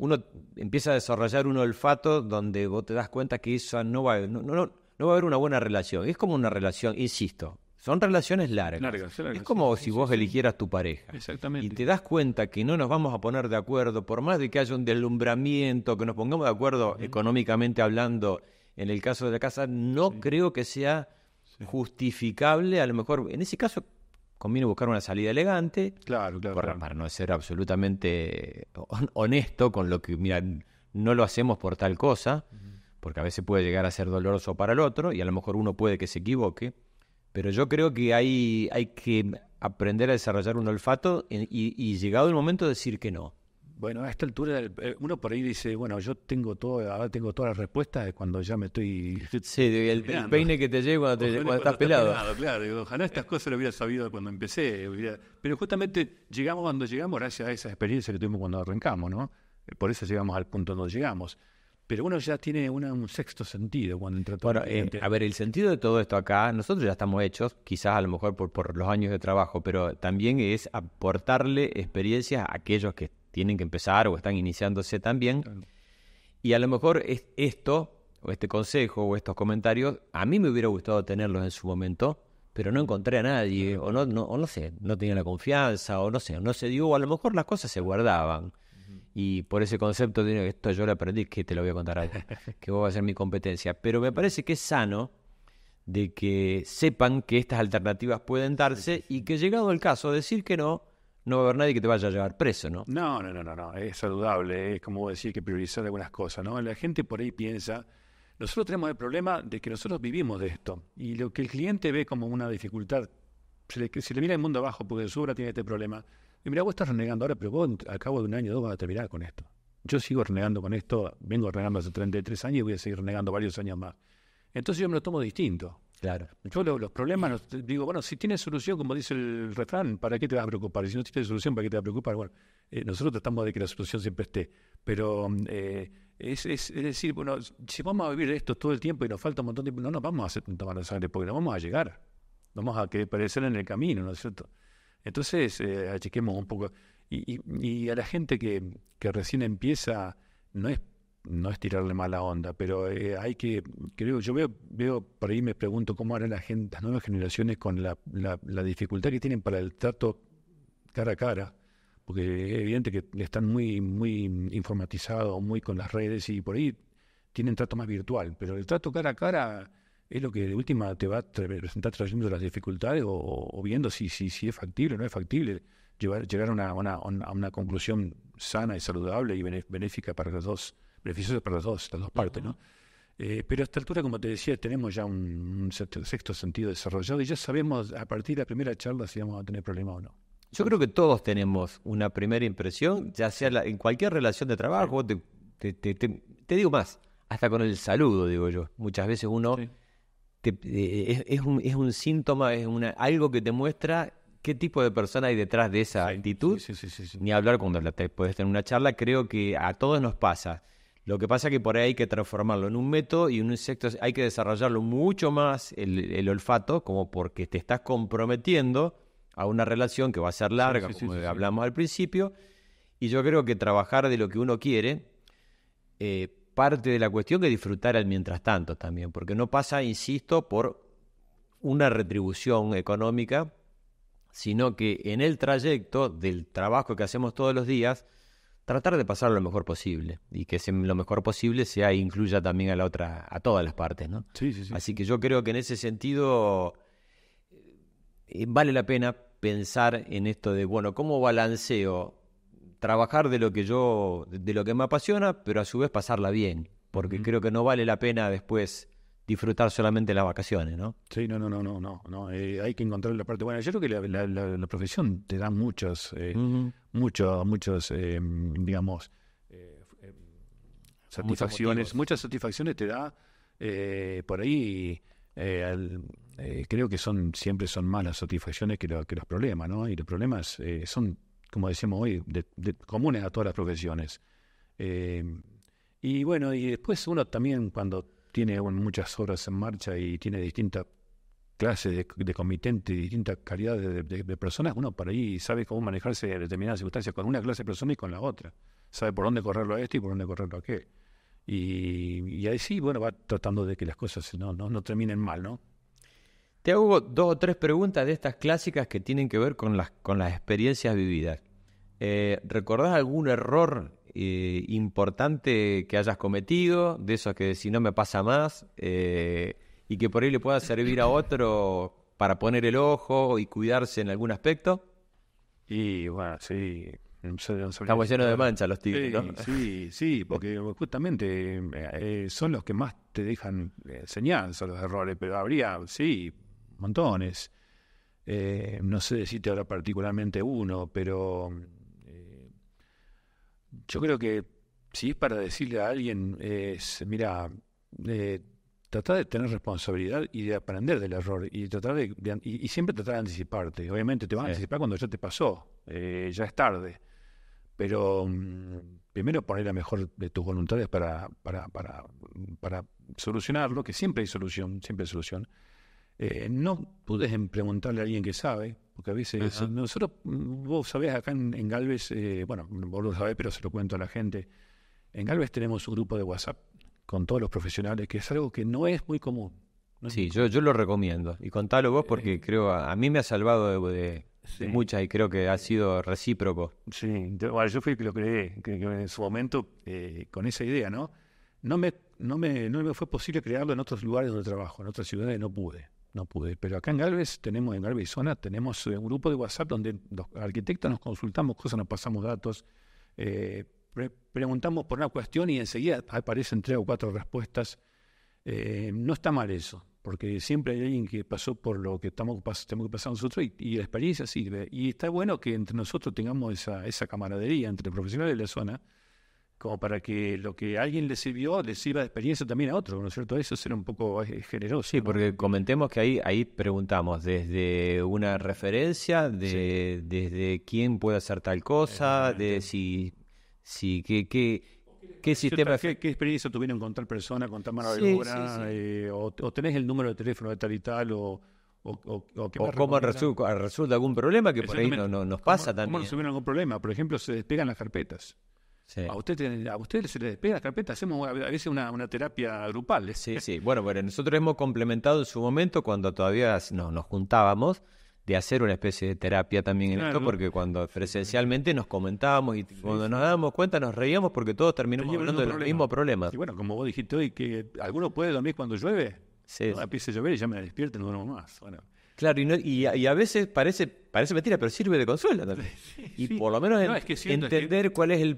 A: uno empieza a desarrollar un olfato donde vos te das cuenta que eso no va, no, no, no va a haber una buena relación. Es como una relación, insisto, son relaciones largas. es como si vos eligieras tu pareja. Exactamente. Y te das cuenta que no nos vamos a poner de acuerdo, por más de que haya un deslumbramiento, que nos pongamos de acuerdo económicamente hablando, en el caso de la casa, no creo que sea justificable. A lo mejor, en ese caso, conviene buscar una salida elegante. Claro, Para no ser absolutamente honesto con lo que, mira, no lo hacemos por tal cosa, porque a veces puede llegar a ser doloroso para el otro y a lo mejor uno puede que se equivoque. Pero yo creo que hay, hay que aprender a desarrollar un olfato y, y llegado el momento decir que
B: no. Bueno, a esta altura eh, uno por ahí dice, bueno, yo tengo todo, ahora tengo todas las respuestas cuando ya me estoy... Sí, el, peine que te llevo cuando, cuando, estás pelado. claro, ojalá estas cosas lo hubiera sabido cuando empecé. Pero justamente llegamos cuando llegamos gracias a esa experiencia que tuvimos cuando arrancamos, ¿no? Eh, por eso llegamos al punto donde llegamos. Pero uno ya tiene una, un sexto sentido cuando entra todo Bueno, eh, a
A: ver, el sentido de todo esto acá, nosotros ya estamos hechos, quizás a lo mejor por, por los años de trabajo, pero también es aportarle experiencias a aquellos que tienen que empezar o están iniciándose también. Y a lo mejor es esto, o este consejo, o estos comentarios, a mí me hubiera gustado tenerlos en su momento, pero no encontré a nadie, o no, no, o no sé, no tenía la confianza, o no sé, no se dio, o a lo mejor las cosas se guardaban. Y por ese concepto, esto yo lo aprendí, que te lo voy a contar ahora, que vos a ser mi competencia. Pero me parece que es sano de que sepan que estas alternativas pueden darse y que llegado el caso, decir que no, no va a haber nadie que te vaya a llevar preso, ¿no?
B: No, no, no, no, no. es saludable, es como decir que priorizar algunas cosas, ¿no? La gente por ahí piensa, nosotros tenemos el problema de que nosotros vivimos de esto y lo que el cliente ve como una dificultad, si le, mira el mundo abajo porque su obra tiene este problema, y mira, vos estás renegando ahora, pero vos al cabo de un año o dos vas a terminar con esto. Yo sigo renegando con esto, vengo renegando hace 33 años y voy a seguir renegando varios años más. Entonces yo me lo tomo distinto. Claro. Yo los problemas digo, bueno, si tienes solución, como dice el refrán, ¿para qué te vas a preocupar? si no tienes solución, ¿para qué te vas a preocupar? Bueno, eh, nosotros tratamos de que la solución siempre esté. Pero mm, eh, es, decir, bueno, si vamos a vivir esto todo el tiempo y nos falta un montón de tiempo, no nos vamos a hacer un tomar de sangre porque no vamos a llegar. Vamos a que en el camino, ¿no es cierto? Entonces, eh, achiquemos un poco. Y, a la gente que, que recién empieza, no es no es tirarle mala onda, pero eh, hay que, creo, yo veo, veo, por ahí me pregunto cómo harán la gente, las nuevas generaciones con la, dificultad que tienen para el trato cara a cara, porque es evidente que están muy, muy informatizados, muy con las redes y por ahí tienen trato más virtual, pero el trato cara a cara es lo que de última te va a presentar trayendo las dificultades o, viendo si, si, si es factible o no es factible llevar, llegar a una, a una conclusión sana y saludable y benéfica para los dos beneficioso para las dos, dos partes, ¿no? Eh, pero a esta altura, como te decía, tenemos ya un, sexto sentido desarrollado y ya sabemos a partir de la primera charla si vamos a tener problemas o no.
A: Yo creo que todos tenemos una primera impresión, ya sea en cualquier relación de trabajo, te, digo más, hasta con el saludo, digo yo. Muchas veces uno eh, es, un, síntoma, es una, algo que te muestra qué tipo de persona hay detrás de esa actitud. Ni hablar cuando la puedes tener una charla, creo que a todos nos pasa. Lo que pasa es que por ahí hay que transformarlo en un método y un insecto hay que desarrollarlo mucho más el, olfato, como porque te estás comprometiendo a una relación que va a ser larga, como hablamos al principio. Y yo creo que trabajar de lo que uno quiere, eh, parte de la cuestión que disfrutar el mientras tanto también, porque no pasa, insisto, por una retribución económica, sino que en el trayecto del trabajo que hacemos todos los días, tratar de pasar lo mejor posible y que lo mejor posible sea e incluya también a la otra, a todas las partes, Así que yo creo que en ese sentido eh, vale la pena pensar en esto de, bueno, ¿cómo balanceo trabajar de lo que yo, de lo que me apasiona, pero a su vez pasarla bien? Porque creo que no vale la
B: pena después disfrutar solamente las vacaciones, ¿no? Sí, no, no, no, no, no, no. Eh, hay que encontrar la parte buena. Yo creo que la, profesión te da muchos, eh, muchos, eh, em, muchos, digamos, satisfacciones. muchas satisfacciones te da por ahí. creo que son siempre son más las satisfacciones que, que los problemas, ¿no? Y los problemas son, como decíamos hoy, comunes a todas las profesiones. y bueno, y después uno también cuando tiene muchas horas en marcha y tiene distintas clases de, comitentes comitente, distintas calidades de, personas, uno para ahí sabe cómo manejarse en determinadas circunstancias con una clase de personas y con la otra. Sabe por dónde correrlo a este y por dónde correrlo a aquel. Y, ahí sí, bueno, va tratando de que las cosas no, terminen mal, ¿no? Te hago dos o tres preguntas
A: de estas clásicas que tienen que ver con las, con las experiencias vividas. Eh, ¿Recordás algún error eh, importante que hayas cometido, de esos que si no me pasa más, eh, y que por ahí le pueda servir a otro para poner el ojo
B: y cuidarse en algún aspecto? Y bueno, sí. Estamos llenos de manchas los tigres, sí, Sí, porque justamente eh, son los que más te dejan señal Son los errores, pero habría, sí, montones. no sé decirte ahora particularmente uno, pero yo creo que si es para decirle a alguien, es, mira, eh, trata tratar de tener responsabilidad y de aprender del error y tratar de, y, siempre tratar de anticiparte. Obviamente te van a anticipar cuando ya te pasó, eh, ya es tarde. Pero mm, primero poner la mejor de tus voluntades para, para, para, para solucionarlo, que siempre hay solución, siempre hay solución. Eh, no pudés em, preguntarle a alguien que sabe, porque a veces nosotros, mm, vos sabés, acá en, Galvez, eh, bueno, vos lo sabés, pero se lo cuento a la gente. En Galvez tenemos un grupo de WhatsApp con todos los profesionales, que es algo que no es muy común.
A: Sí, yo, yo lo recomiendo. Y contalo vos porque eh, creo, a, mí me
B: ha salvado de, muchas y creo que ha sido recíproco. Sí, yo fui el que lo creé, en su momento, con esa idea, ¿no? No me, no, me, no me fue posible crearlo en otros lugares donde trabajo, en otras ciudades no pude no pude. Pero acá en Galvez tenemos, en Galvez Zona, tenemos eh, un grupo de WhatsApp donde los arquitectos nos consultamos cosas, nos pasamos datos, eh, preguntamos por una cuestión y enseguida aparecen tres o cuatro respuestas. Eh, no está mal eso, porque siempre hay alguien que pasó por lo que estamos, tenemos que pasar nosotros y, y, la experiencia sirve. Y está bueno que entre nosotros tengamos esa camaradería entre profesionales de la zona como para que lo que a alguien le sirvió le sirva de experiencia también a otro, ¿no es cierto? Eso será un poco eh, generoso. Sí, porque comentemos que ahí, ahí preguntamos desde
A: una referencia, de, desde quién puede hacer tal cosa, de si, si qué, qué,
B: qué sistema... ¿Qué, experiencia tuvieron con tal persona, con tal maravilla eh, o, tenés el número de teléfono de tal y tal, o... O, cómo resulta, algún problema que por ahí no, nos pasa también. ¿Cómo resuelven algún problema? Por ejemplo, se despegan las carpetas. A usted, a usted se les despega la carpeta, hacemos a veces una, terapia grupal.
A: ¿eh? Sí, sí. Bueno, bueno, nosotros hemos complementado en su momento, cuando todavía nos juntábamos, de hacer una especie de terapia también en esto, porque cuando presencialmente nos comentábamos y cuando
B: nos dábamos cuenta nos reíamos porque todos terminamos hablando de los mismos problemas. Y bueno, como vos dijiste hoy, que alguno puede dormir cuando llueve, sí. No, empieza a llover y ya me despierto y no más. Bueno. Claro, y, a,
A: veces parece, parece mentira, pero sirve de consuelo también. y por lo menos entender cuál
B: es el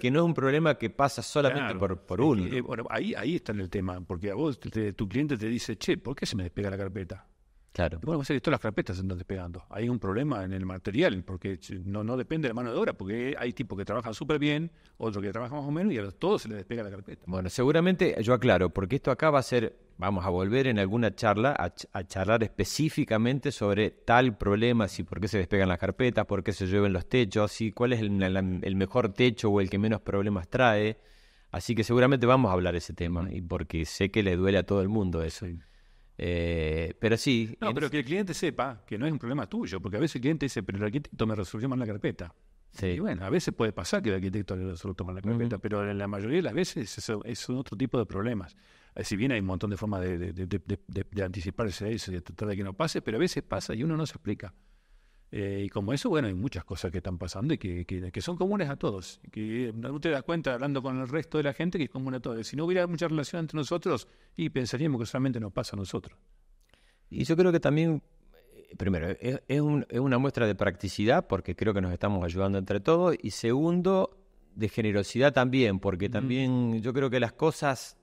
B: que, no es un problema que pasa solamente por, uno. Eh, ahí, ahí está el tema, porque a vos tu cliente te dice, che, ¿por qué se me despega la carpeta? Claro. a bueno, esto las carpetas andan despegando. Hay un problema en el material, porque no, no depende de la mano de obra, porque hay tipos que trabajan súper bien, otros que trabajan más o menos, y a todos se les despega la carpeta.
A: Bueno, seguramente yo aclaro, porque esto acá va a ser, vamos a volver en alguna charla a, charlar específicamente sobre tal problema, si por qué se despegan las carpetas, por qué se llueven los techos, si cuál es el, mejor techo o el que menos problemas trae. Así que seguramente vamos a hablar ese tema, y porque sé que
B: le duele a todo el mundo eso. Eh, pero sí. No, pero que el cliente sepa que no es un problema tuyo, porque a veces el cliente dice, pero el arquitecto me resolvió mal la carpeta. Sí. Y bueno, a veces puede pasar que el arquitecto le resuelva mal la carpeta, pero en la mayoría de las veces es, es, otro tipo de problemas. Eh, si bien hay un montón de formas de, anticiparse de tratar de que no pase, pero a veces pasa y uno no se explica. Eh, y como eso, bueno, hay muchas cosas que están pasando y que, que, son comunes a todos. Que no eh, te das cuenta hablando con el resto de la gente que es común a todos. Si no hubiera mucha relación entre nosotros, y pensaríamos que solamente nos pasa a nosotros. Y yo creo que también,
A: eh, primero, es, una muestra de practicidad porque creo que nos estamos ayudando entre todos. Y segundo, de generosidad también, porque también yo creo que las cosas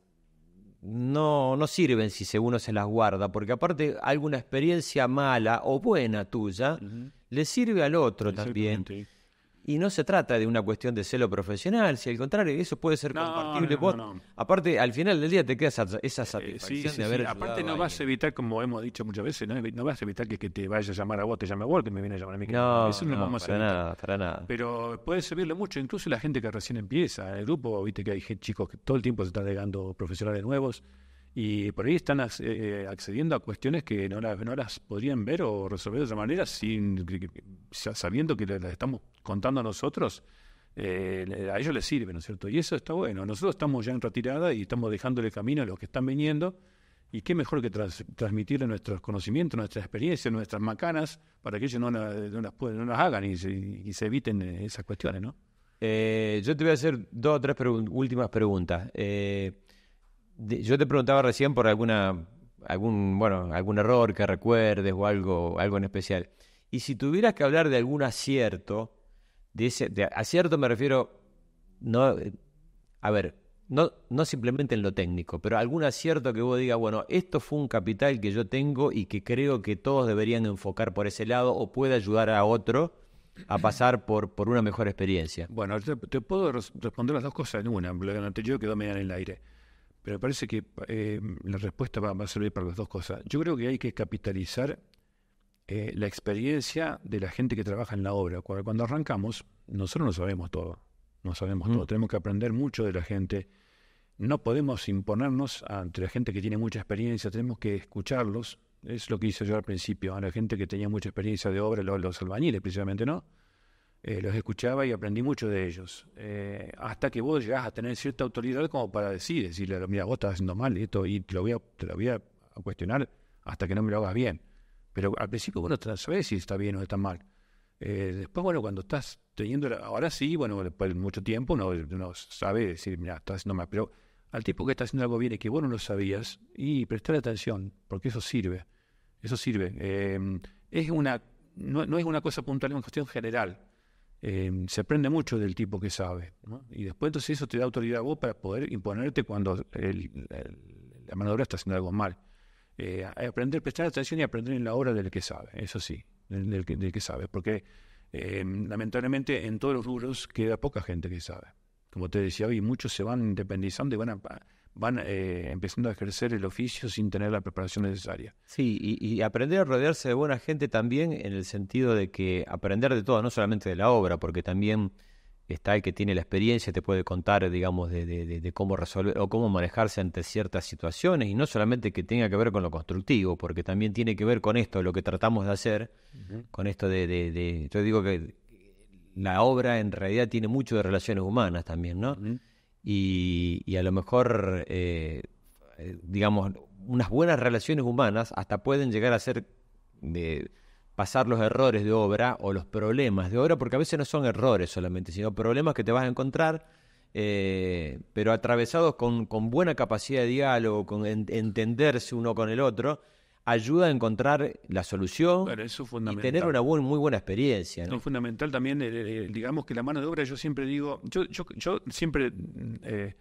A: no, no sirven si uno se las guarda, porque aparte alguna experiencia mala o buena tuya, le sirve al otro también. Y no se trata de una cuestión de celo profesional, si al contrario, eso puede ser
B: compatible
A: aparte, al final del día te queda esa eh, satisfacción de haber Aparte, no vas
B: a evitar, como hemos dicho muchas veces, no, vas a evitar que, te vayas a llamar a vos, te llame a vos, que me viene a llamar a mí. No, eso no,
A: para nada, para nada.
B: Pero puede servirle mucho, incluso la gente que recién empieza. En el grupo, viste que hay chicos que todo el tiempo se están llegando profesionales nuevos. Y por ahí están eh, eh, accediendo a cuestiones que no las, no las podrían ver o resolver de otra manera sin, sabiendo que las estamos contando a nosotros. Eh, a ellos les sirve, ¿no es cierto? Y eso está bueno. Nosotros estamos ya en retirada y estamos dejándole camino a los que están viniendo. Y qué mejor que transmitirle nuestros conocimientos, nuestras experiencias, nuestras macanas, para que ellos no, las, no las, hagan y, se eviten esas cuestiones, ¿no?
A: yo te voy a hacer dos o tres últimas preguntas yo te preguntaba recién por alguna, algún, bueno, algún error que recuerdes o algo, algo en especial. Y si tuvieras que hablar de algún acierto, de, acierto me refiero, no, a ver, no, no simplemente en lo técnico, pero algún acierto que vos digas, bueno, esto fue un capital que yo tengo y que creo que todos deberían enfocar por ese
B: lado o puede ayudar a otro a pasar por, por una mejor experiencia. Bueno, te, puedo responder las dos cosas en una, porque yo anterior quedó en el aire. Pero parece que eh, la respuesta va, a servir para las dos cosas. Yo creo que hay que capitalizar eh, la experiencia de la gente que trabaja en la obra. Cuando, arrancamos, nosotros no sabemos todo. No sabemos todo. Tenemos que aprender mucho de la gente. No podemos imponernos ante la gente que tiene mucha experiencia. Tenemos que escucharlos. Es lo que hice yo al principio. A la gente que tenía mucha experiencia de obra, los, los albañiles precisamente, ¿no? Eh, los escuchaba y aprendí mucho de ellos. Eh, hasta que vos llegás a tener cierta autoridad como para decir, decirle, mira, vos estás haciendo mal esto y te lo voy a, te lo voy a cuestionar hasta que no me lo hagas bien. Pero al principio, bueno, sabes si está bien o está mal. Eh, después, bueno, cuando estás teniendo, ahora sí, bueno, después de mucho tiempo no no sabe decir, mira, estás haciendo mal, pero al tipo que está haciendo algo bien y que vos no lo sabías, y prestar atención, porque eso sirve, eso sirve. es una, no, no, es una cosa puntual, es una cuestión general. Em, se aprende mucho del tipo que sabe. Y después entonces eso te da autoridad a vos para poder imponerte cuando la mano de obra está haciendo algo mal. Eh, aprender, prestar atención y aprender en la obra del que sabe, eso sí, del, que, sabe. Porque em, lamentablemente en todos los rubros queda poca gente que sabe. Como te decía hoy, muchos se van independizando y van a van eh, empezando a ejercer el oficio sin tener la preparación necesaria. Sí, y, aprender a rodearse de buena gente también
A: en el sentido de que aprender de todo, no solamente de la obra, porque también está el que tiene la experiencia, te puede contar, digamos, de, cómo resolver o cómo manejarse ante ciertas situaciones, y no solamente que tenga que ver con lo constructivo, porque también tiene que ver con esto, lo que tratamos de hacer, con esto de, yo digo que la obra en realidad tiene mucho de relaciones humanas también, ¿no? y, a lo mejor, eh, eh, digamos, unas buenas relaciones humanas hasta pueden llegar a ser de pasar los errores de obra o los problemas de obra, porque a veces no son errores solamente, sino problemas que te vas a encontrar, eh, pero atravesados con, con, buena capacidad de diálogo, con entenderse uno con el otro, ayuda a encontrar la solución y tener una muy buena experiencia. Es
B: fundamental también, eh, eh, eh, digamos que la mano de obra, yo siempre digo, yo, siempre mm,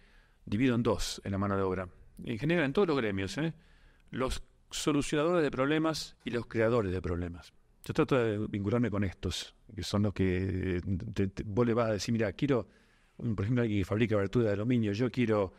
B: divido en dos en la mano de obra, en general en todos los gremios, los solucionadores de problemas y los creadores de problemas. Yo trato de vincularme con estos, que son los que te, vos le vas a decir, mira, quiero, por ejemplo, alguien que fabrica abertura de aluminio, yo quiero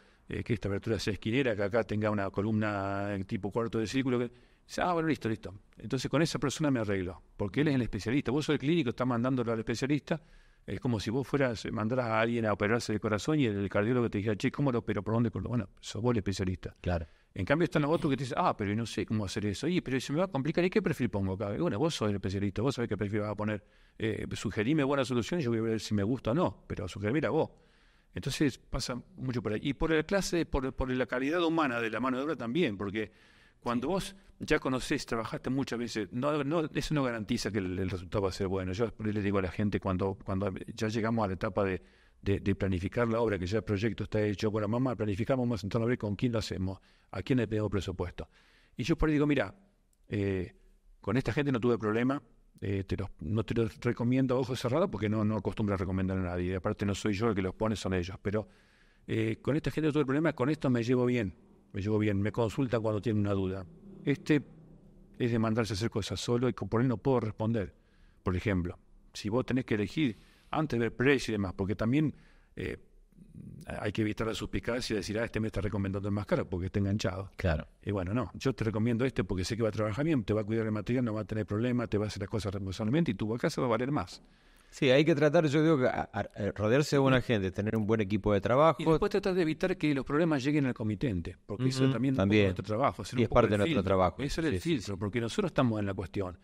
B: que esta abertura sea esquinera, que acá tenga una columna tipo cuarto de círculo ah, bueno, listo, listo. Entonces con esa persona me arreglo, porque él es el especialista. Vos sos el clínico, estás mandándolo al especialista. Es como si vos fueras, eh, mandaras a alguien a operarse el corazón y el cardiólogo te dijera, che, ¿cómo lo opero? ¿Por dónde? Por bueno, sos vos el especialista. Claro. En cambio están los otros que te dicen, ah, pero yo no sé cómo hacer eso. Y, pero se me va a complicar. ¿Y qué perfil pongo acá? bueno, vos sos el especialista, vos sabés qué perfil vas a poner. Eh, sugerime buenas soluciones, yo voy a ver si me gusta o no, pero sugerime a vos. Entonces pasa mucho por ahí. Y por la clase, por, por la calidad humana de la mano de obra también, porque cuando vos ya conocés, trabajaste muchas veces, eso no garantiza que el, resultado va a ser bueno. Yo les digo a la gente cuando, cuando ya llegamos a la etapa de, planificar la obra, que ya el proyecto está hecho, bueno, mamá, planificamos, más, a a ver con quién lo hacemos, a quién le pedimos presupuesto. Y yo por ahí digo, mira, eh, con esta gente no tuve problema, eh, no te los recomiendo a ojos cerrados porque no, acostumbro a recomendar a nadie. Aparte no soy yo el que los pone, son ellos. Pero eh, con esta gente no tuve problema, con esto me llevo bien me llevo bien, me consulta cuando tiene una duda. Este es de mandarse a hacer cosas solo y por él no puedo responder. Por ejemplo, si vos tenés que elegir antes de ver precios y demás, porque también eh, hay que evitar la suspicacia y decir, ah, este me está recomendando el más caro porque está enganchado. Claro. Y bueno, no, yo te recomiendo este porque sé que va a trabajar bien, te va a cuidar el material, no va a tener problemas, te va a hacer las cosas responsablemente y tu casa va a valer más. Sí, hay que tratar, yo digo, eh, rodearse de buena gente, tener un buen equipo de trabajo. Y después tratar de evitar que los problemas lleguen al comitente, porque eso también, también. es nuestro trabajo. y es parte de nuestro trabajo. Eso es el filtro, porque nosotros estamos en la cuestión.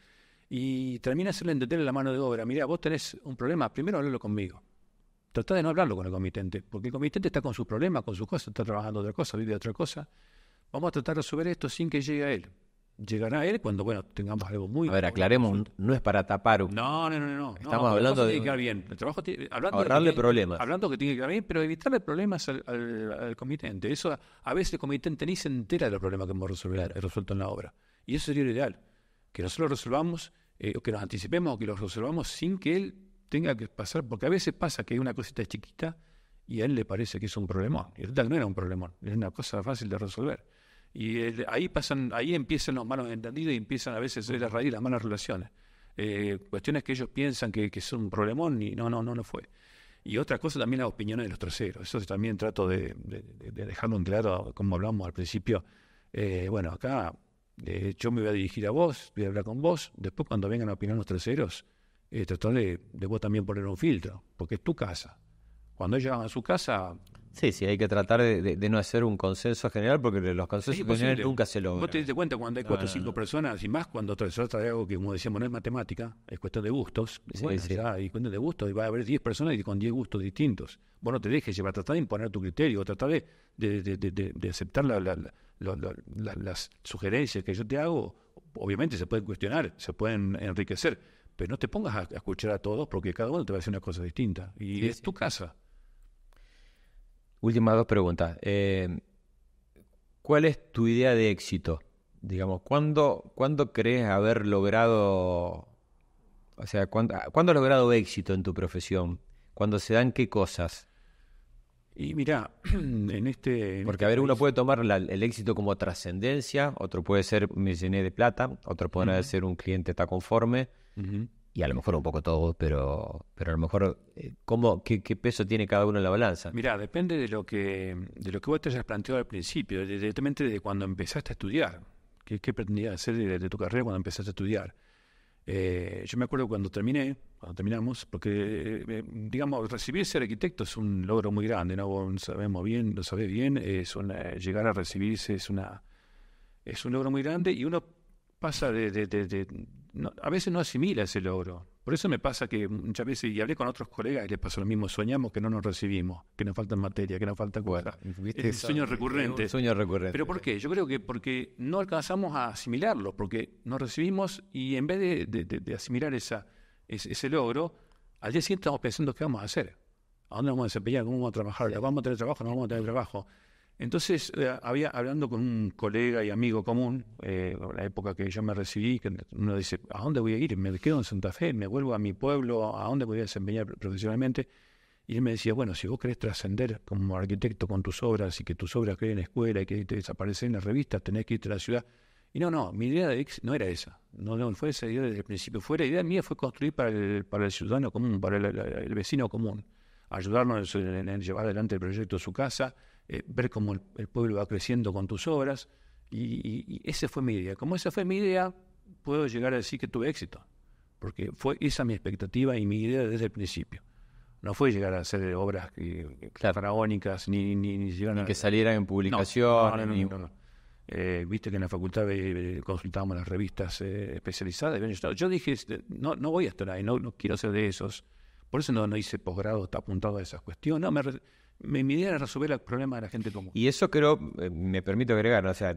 B: Y termina hacerle entender la mano de obra. Mira, vos tenés un problema, primero hablalo conmigo. Tratá de no hablarlo con el comitente, porque el comitente está con sus problemas, con sus cosas, está trabajando otra cosa, vive otra cosa. Vamos a tratar de resolver esto sin que llegue a él llegará a él cuando, bueno, tengamos algo muy... A ver, aclaremos, no es para tapar. un- No, no, no, no, Estamos hablando de- Tiene que quedar bien. El trabajo hablando de que tiene- problemas. Hablando que tiene que quedar bien, pero evitarle problemas al, al- al comitente. Eso a, veces el comitente ni se entera de los problemas que hemos eh, resuelto en la obra. Y eso sería lo ideal. Que nosotros resolvamos, eh, o que nos anticipemos, o que los resolvamos sin que él tenga que pasar. Porque a veces pasa que hay una cosita chiquita y a él le parece que es un problemón. Y resulta que no era un problemón. era una cosa fácil de resolver. Y eh, ahí pasan, ahí empiezan los malos entendidos y empiezan a veces a la raíz las malas relaciones. Eh, cuestiones que ellos piensan que, son un problemón y no, no, no no fue. Y otra cosa también las opiniones de los terceros. Eso también trato de, dejarlo en claro, como hablamos al principio. Eh, bueno, acá yo me voy a dirigir a vos, voy a hablar con vos. Después cuando vengan a opinar los terceros, tratar de, de vos también poner un filtro, porque es tu casa. Cuando
A: ellos van a su casa, Sí, sí, hay que tratar de, no hacer un consenso general porque los consensos generales nunca se logran. Vos te
B: diste cuenta cuando hay cuatro o cinco personas y más cuando otra trata de algo que, como decíamos, no es matemática, es cuestión de gustos. bueno, y de gustos, y va a haber 10 personas y con 10 gustos distintos. Vos no te dejes llevar, tratar de imponer tu criterio, tratar de, aceptar las sugerencias que yo te hago. Obviamente se pueden cuestionar, se pueden enriquecer, pero no te pongas a, escuchar a todos porque cada uno te va a decir una cosa distinta. Y es tu casa.
A: Últimas dos preguntas. Eh, ¿Cuál es tu idea de éxito? Digamos, ¿cuándo, ¿cuándo crees haber logrado, o sea, ah, ¿cuándo, has logrado éxito en tu profesión? ¿Cuándo se dan qué cosas? Y mira, en este... Porque, este a ver, uno puede tomar el éxito como trascendencia, otro puede ser me llené de plata, otro puede ser un cliente está conforme, y a lo mejor un poco todo, pero, pero a lo mejor, eh, ¿cómo, qué, peso
B: tiene cada uno en la balanza? mira depende de lo que, de lo que vos te hayas planteado al principio, directamente de cuando empezaste a estudiar. ¿Qué, qué pretendías hacer de, tu carrera cuando empezaste a estudiar? Eh, yo me acuerdo cuando terminé, cuando terminamos, porque, eh, digamos, recibir ser arquitecto es un logro muy grande, ¿no? sabemos bien, lo sabés bien, es una, llegar a recibirse es, una, es un logro muy grande y uno pasa de a veces no asimila ese logro. Por eso me pasa que muchas veces, y hablé con otros colegas y les pasó lo mismo, soñamos que no nos recibimos, que nos faltan materia, que nos falta cosas. sueños recurrentes. sueño ¿Pero por qué? Yo creo que porque no alcanzamos a asimilarlo porque nos recibimos y en vez de, asimilar esa, ese, logro, al día siguiente estamos pensando qué vamos a hacer, a dónde vamos a desempeñar, cómo vamos a trabajar, vamos a tener trabajo, no vamos a tener trabajo. Entonces, eh, había hablando con un colega y amigo común, eh, la época que yo me recibí, que uno dice, ¿a dónde voy a ir? ¿Me quedo en Santa Fe? ¿Me vuelvo a mi pueblo? ¿A dónde voy a desempeñar profesionalmente? Y él me decía, bueno, si vos querés trascender como arquitecto con tus obras y que tus obras creen escuela y que te desaparecen en las revistas, tenés que irte a la ciudad. Y no, no, mi idea de no era esa. No, fue esa idea desde el principio. Fue la idea mía fue construir para el, para el ciudadano común, para el, vecino común. Ayudarnos en, en, llevar adelante el proyecto de su casa, eh, ver cómo el, pueblo va creciendo con tus obras. Y, esa fue mi idea. Como esa fue mi idea, puedo llegar a decir que tuve éxito, porque fue esa mi expectativa y mi idea desde el principio. No fue llegar a hacer obras eh, ni, ni, ni, que salieran en publicación. Eh, viste que en la facultad consultábamos las revistas especializadas. yo dije, este, no, no voy a estar ahí, no, no quiero ser de esos. Por eso no, no hice posgrado está apuntado a esas cuestiones. No, me, me mi a resolver el problema de la gente común.
A: Y eso creo, eh, me permito agregar, o sea,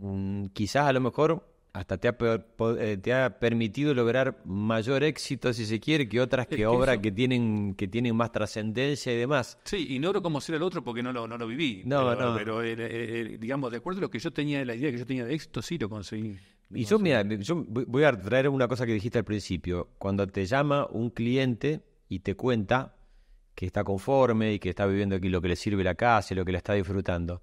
A: mm, quizás a lo mejor hasta eh, te ha, permitido lograr mayor éxito, si se quiere, que otras que, obra que tienen, que tienen más trascendencia y demás.
B: Sí, y no ignoro como ser el otro porque no lo, no lo viví. No, pero, no. Pero, eh, digamos, de acuerdo a lo que yo tenía, la idea que yo tenía de éxito, sí lo conseguí. Y yo, mira, yo voy a traer una cosa que dijiste al
A: principio. Cuando te llama un cliente y te cuenta, que está conforme y que está viviendo aquí lo que le sirve la casa y lo que la está disfrutando.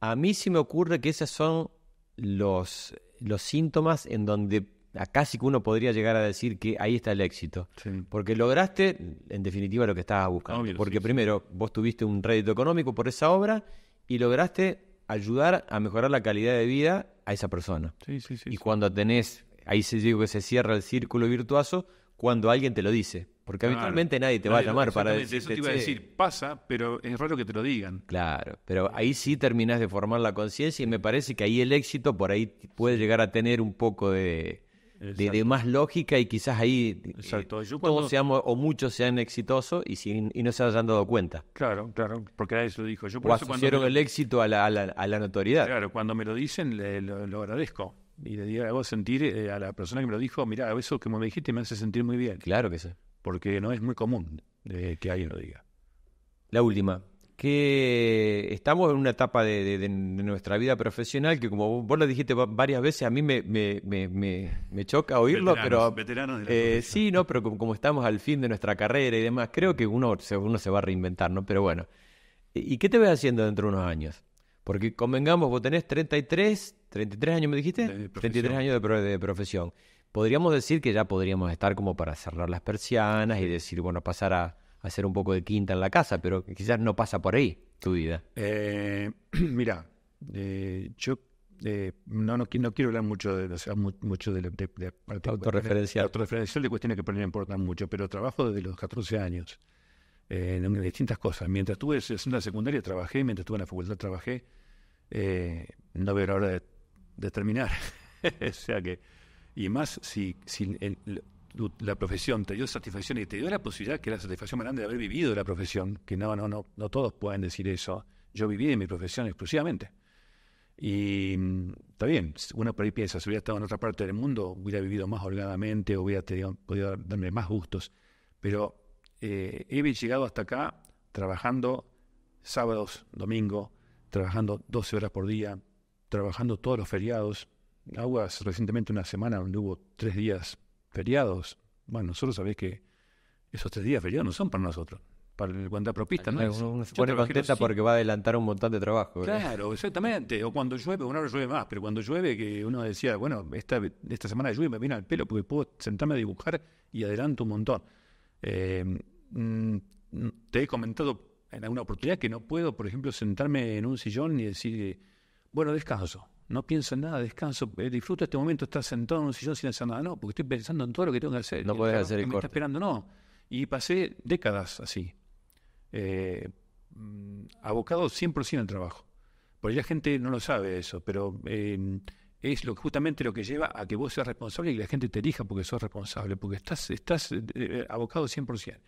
A: A mí sí me ocurre que esos son los, los síntomas en donde a casi que uno podría llegar a decir que ahí está el éxito. Porque lograste, en definitiva, lo que estabas buscando. porque primero, vos tuviste un rédito económico por esa obra y lograste ayudar a mejorar la calidad de vida a esa persona. y cuando tenés, ahí se digo que se cierra el círculo virtuoso, cuando alguien te lo dice. Porque habitualmente nadie te va a llamar para decirte, Eso te iba a decir,
B: pasa, pero es raro que te lo digan.
A: Claro, pero ahí sí terminas de formar la conciencia y me parece que ahí el éxito por ahí puede llegar a tener un poco de, más lógica y quizás ahí todos eh, seamos o muchos sean exitosos y, sin, no se hayan dado cuenta.
B: Claro, claro, porque nadie eso lo dijo. Yo por eso asociaron el éxito a la, notoriedad. Claro, cuando me lo dicen lo, agradezco. Y le digo, hago sentir eh, a la persona que me lo dijo, mira, eso que me dijiste me hace sentir muy bien. Claro que sí porque no es muy común eh, que alguien lo diga.
A: La última, que estamos en una etapa de, nuestra vida profesional que como vos lo dijiste varias veces, a mí me, me, choca oírlo, pero... Eh, sí, no, pero como, estamos al fin de nuestra carrera y demás, creo que uno se, uno se va a reinventar, ¿no? Pero bueno, ¿y qué te ves haciendo dentro de unos años? Porque convengamos, vos tenés 33, 33 años me dijiste, 33 años de profesión podríamos decir que ya podríamos estar como para cerrar las persianas y decir, bueno, pasar a hacer un poco de quinta en la casa, pero
B: quizás no pasa
A: por ahí tu vida.
B: Eh, mira, eh, yo eh, no, no, quiero hablar mucho de, mucho de, la de, de, autorreferencial. autorreferencial de cuestiones que por mí importan mucho, pero trabajo desde los 14 años eh, en distintas cosas. Mientras estuve en la secundaria trabajé, mientras estuve en la facultad trabajé. Eh, no veo la hora de, terminar. o sea que y más si, si la profesión te dio satisfacción y te dio la posibilidad, que la satisfacción más grande de haber vivido la profesión, que no, no, no, no todos pueden decir eso. Yo viví de mi profesión exclusivamente. Y mm, está bien, uno por ahí piensa, si hubiera estado en otra parte del mundo, hubiera vivido más holgadamente, hubiera podido darme más gustos. Pero eh, he llegado hasta acá trabajando sábados, domingo, trabajando 12 horas por día, trabajando todos los feriados, Aguas recientemente una semana donde hubo tres días feriados. Bueno, nosotros sabéis que esos tres días feriados no son para nosotros, para el guantapropista, ¿no? Uno, se pone contenta porque va a adelantar un montón de trabajo. Claro, exactamente. O cuando llueve, una hora llueve más, pero cuando llueve que uno decía, bueno, esta, esta semana de lluvia me viene al pelo porque puedo sentarme a dibujar y adelanto un montón. Em, mm, te he comentado en alguna oportunidad que no puedo, por ejemplo, sentarme en un sillón y decir, bueno, descanso no pienso en nada, descanso, eh, disfruto este momento, estás sentado en un sillón sin hacer nada, no, porque estoy pensando en todo lo que tengo que hacer. No puedes hacer el me esperando, no. Y pasé décadas así, eh, mm, abocado 100% al trabajo. Por ahí la gente no lo sabe eso, pero em, es lo, justamente lo que lleva a que vos seas responsable y que la gente te elija porque sos responsable, porque estás, estás eh, abocado 100%.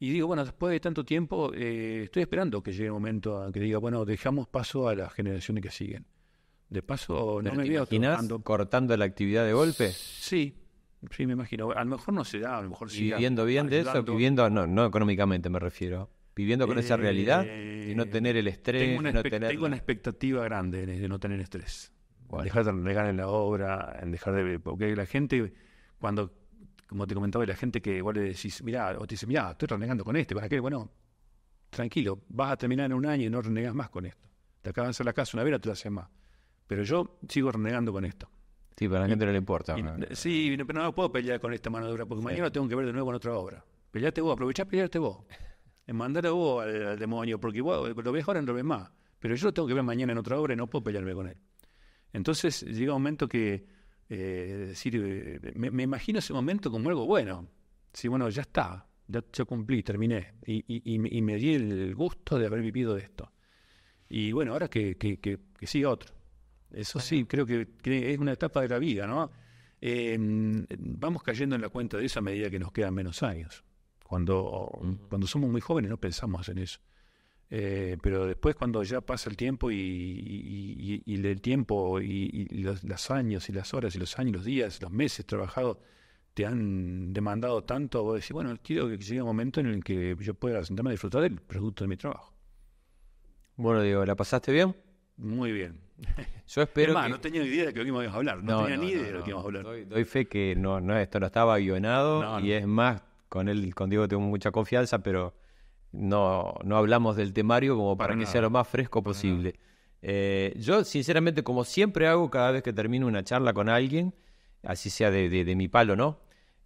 B: Y digo, bueno, después de tanto tiempo, estoy esperando que llegue el momento en que diga, bueno, dejamos paso a las generaciones que siguen. De
A: paso, no cortando la actividad de golpe?
B: Sí, sí, me imagino. A lo mejor no se da, a lo mejor sí. Viviendo bien de eso, viviendo,
A: no, no económicamente me refiero. Viviendo con esa realidad y
B: no tener el estrés. Tengo una, expectativa grande de no tener estrés. Dejar de renegar en la obra, en dejar de. Porque la gente, cuando, como te comentaba, la gente que igual le decís, mira o te dice, mira estoy renegando con este, ¿para qué? Bueno, tranquilo, vas a terminar en un año y no renegas más con esto. Te acabas de hacer la casa una vez, no te la haces más. Pero yo sigo renegando con esto. Sí, para la gente no le importa. sí, pero no puedo pelear con esta mano dura, porque mañana tengo que ver de nuevo con otra obra. Peleate vos, aprovechá, pelearte vos. Eh, Mandar vos al, demonio, porque igual eh, lo ves ahora no lo ves más. Pero yo lo tengo que ver mañana en otra obra y no puedo pelearme con él. Entonces llega un momento que, eh, decir, me, imagino ese momento como algo bueno. Sí, bueno, ya está, ya, yo cumplí, terminé. Y, me di el gusto de haber vivido esto. Y bueno, ahora que, que, que otro. Eso sí, creo que es una etapa de la vida, ¿no? Em, vamos cayendo en la cuenta de eso a medida que nos quedan menos años. Cuando, cuando somos muy jóvenes no pensamos en eso. Eh, pero después cuando ya pasa el tiempo y, el tiempo y, los, años y las horas y los años, los días, los meses trabajados te han demandado tanto, vos decís, bueno, quiero que llegue un momento en el que yo pueda sentarme a disfrutar del producto de mi trabajo. Bueno, Diego, ¿la pasaste bien? Muy bien. Yo espero. más, no tenía ni idea de lo que íbamos a hablar. No, tenía ni idea de lo que íbamos a hablar. Doy,
A: fe que no, esto no estaba guionado. Y es más, con él, con Diego tengo mucha confianza, pero no, no hablamos del temario como para, que sea lo más fresco posible. Eh, yo, sinceramente, como siempre hago cada vez que termino una charla con alguien, así sea de, mi palo, ¿no?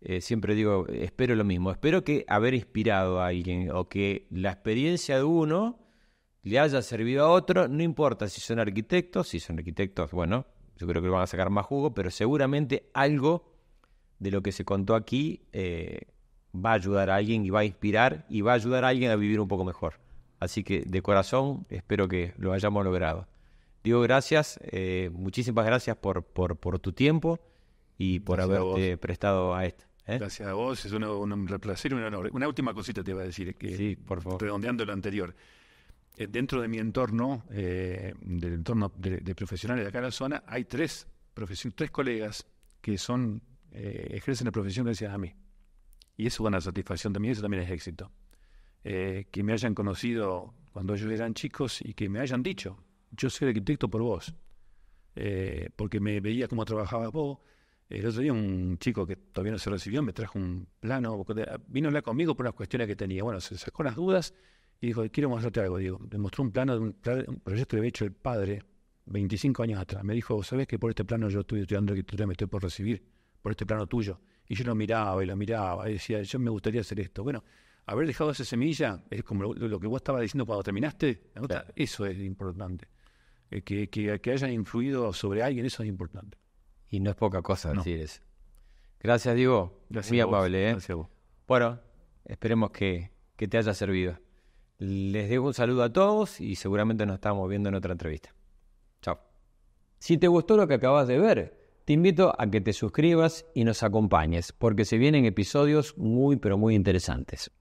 A: Eh, siempre digo, espero lo mismo. Espero que haber inspirado a alguien o que la experiencia de uno le haya servido a otro, no importa si son arquitectos, si son arquitectos, bueno, yo creo que van a sacar más jugo, pero seguramente algo de lo que se contó aquí eh, va a ayudar a alguien y va a inspirar y va a ayudar a alguien a vivir un poco mejor. Así que de corazón espero que lo hayamos logrado. Digo gracias, eh, muchísimas
B: gracias por, por, tu tiempo y por haber haberte prestado a esto. ¿eh? Gracias a vos, es un, placer un honor. Una última cosita te iba a decir, que, sí, por favor. redondeando lo anterior. Eh, dentro de mi entorno, eh, del entorno de, profesionales de acá en la zona, hay tres, tres colegas que son eh, ejercen la profesión gracias a mí. Y eso es una satisfacción también, eso también es éxito. que me hayan conocido cuando ellos eran chicos y que me hayan dicho, yo soy arquitecto por vos, porque me veía cómo trabajaba vos. El otro día un chico que todavía no se recibió me trajo un plano, vino a hablar conmigo por unas cuestiones que tenía. Bueno, se sacó las dudas y dijo, quiero mostrarte algo, Diego. Me mostró un plano de un, proyecto que había hecho el padre 25 años atrás. Me dijo, ¿sabes que por este plano yo estoy estudiando arquitectura, me estoy por recibir? Por este plano tuyo. Y yo lo miraba y lo miraba y decía, yo me gustaría hacer esto. Bueno, haber dejado esa semilla es como lo, que vos estabas diciendo cuando terminaste. Eso es importante. Eh, que, que, hayan influido sobre alguien, eso es importante. Y no es poca cosa decir eso. Gracias, Diego. Muy
A: amable. ¿eh? Gracias Bueno, esperemos que te haya servido. Les dejo un saludo a todos y seguramente nos estamos viendo en otra entrevista. Chao. Si te gustó lo que acabas de ver, te invito a que te suscribas y nos acompañes, porque se vienen episodios muy pero muy interesantes.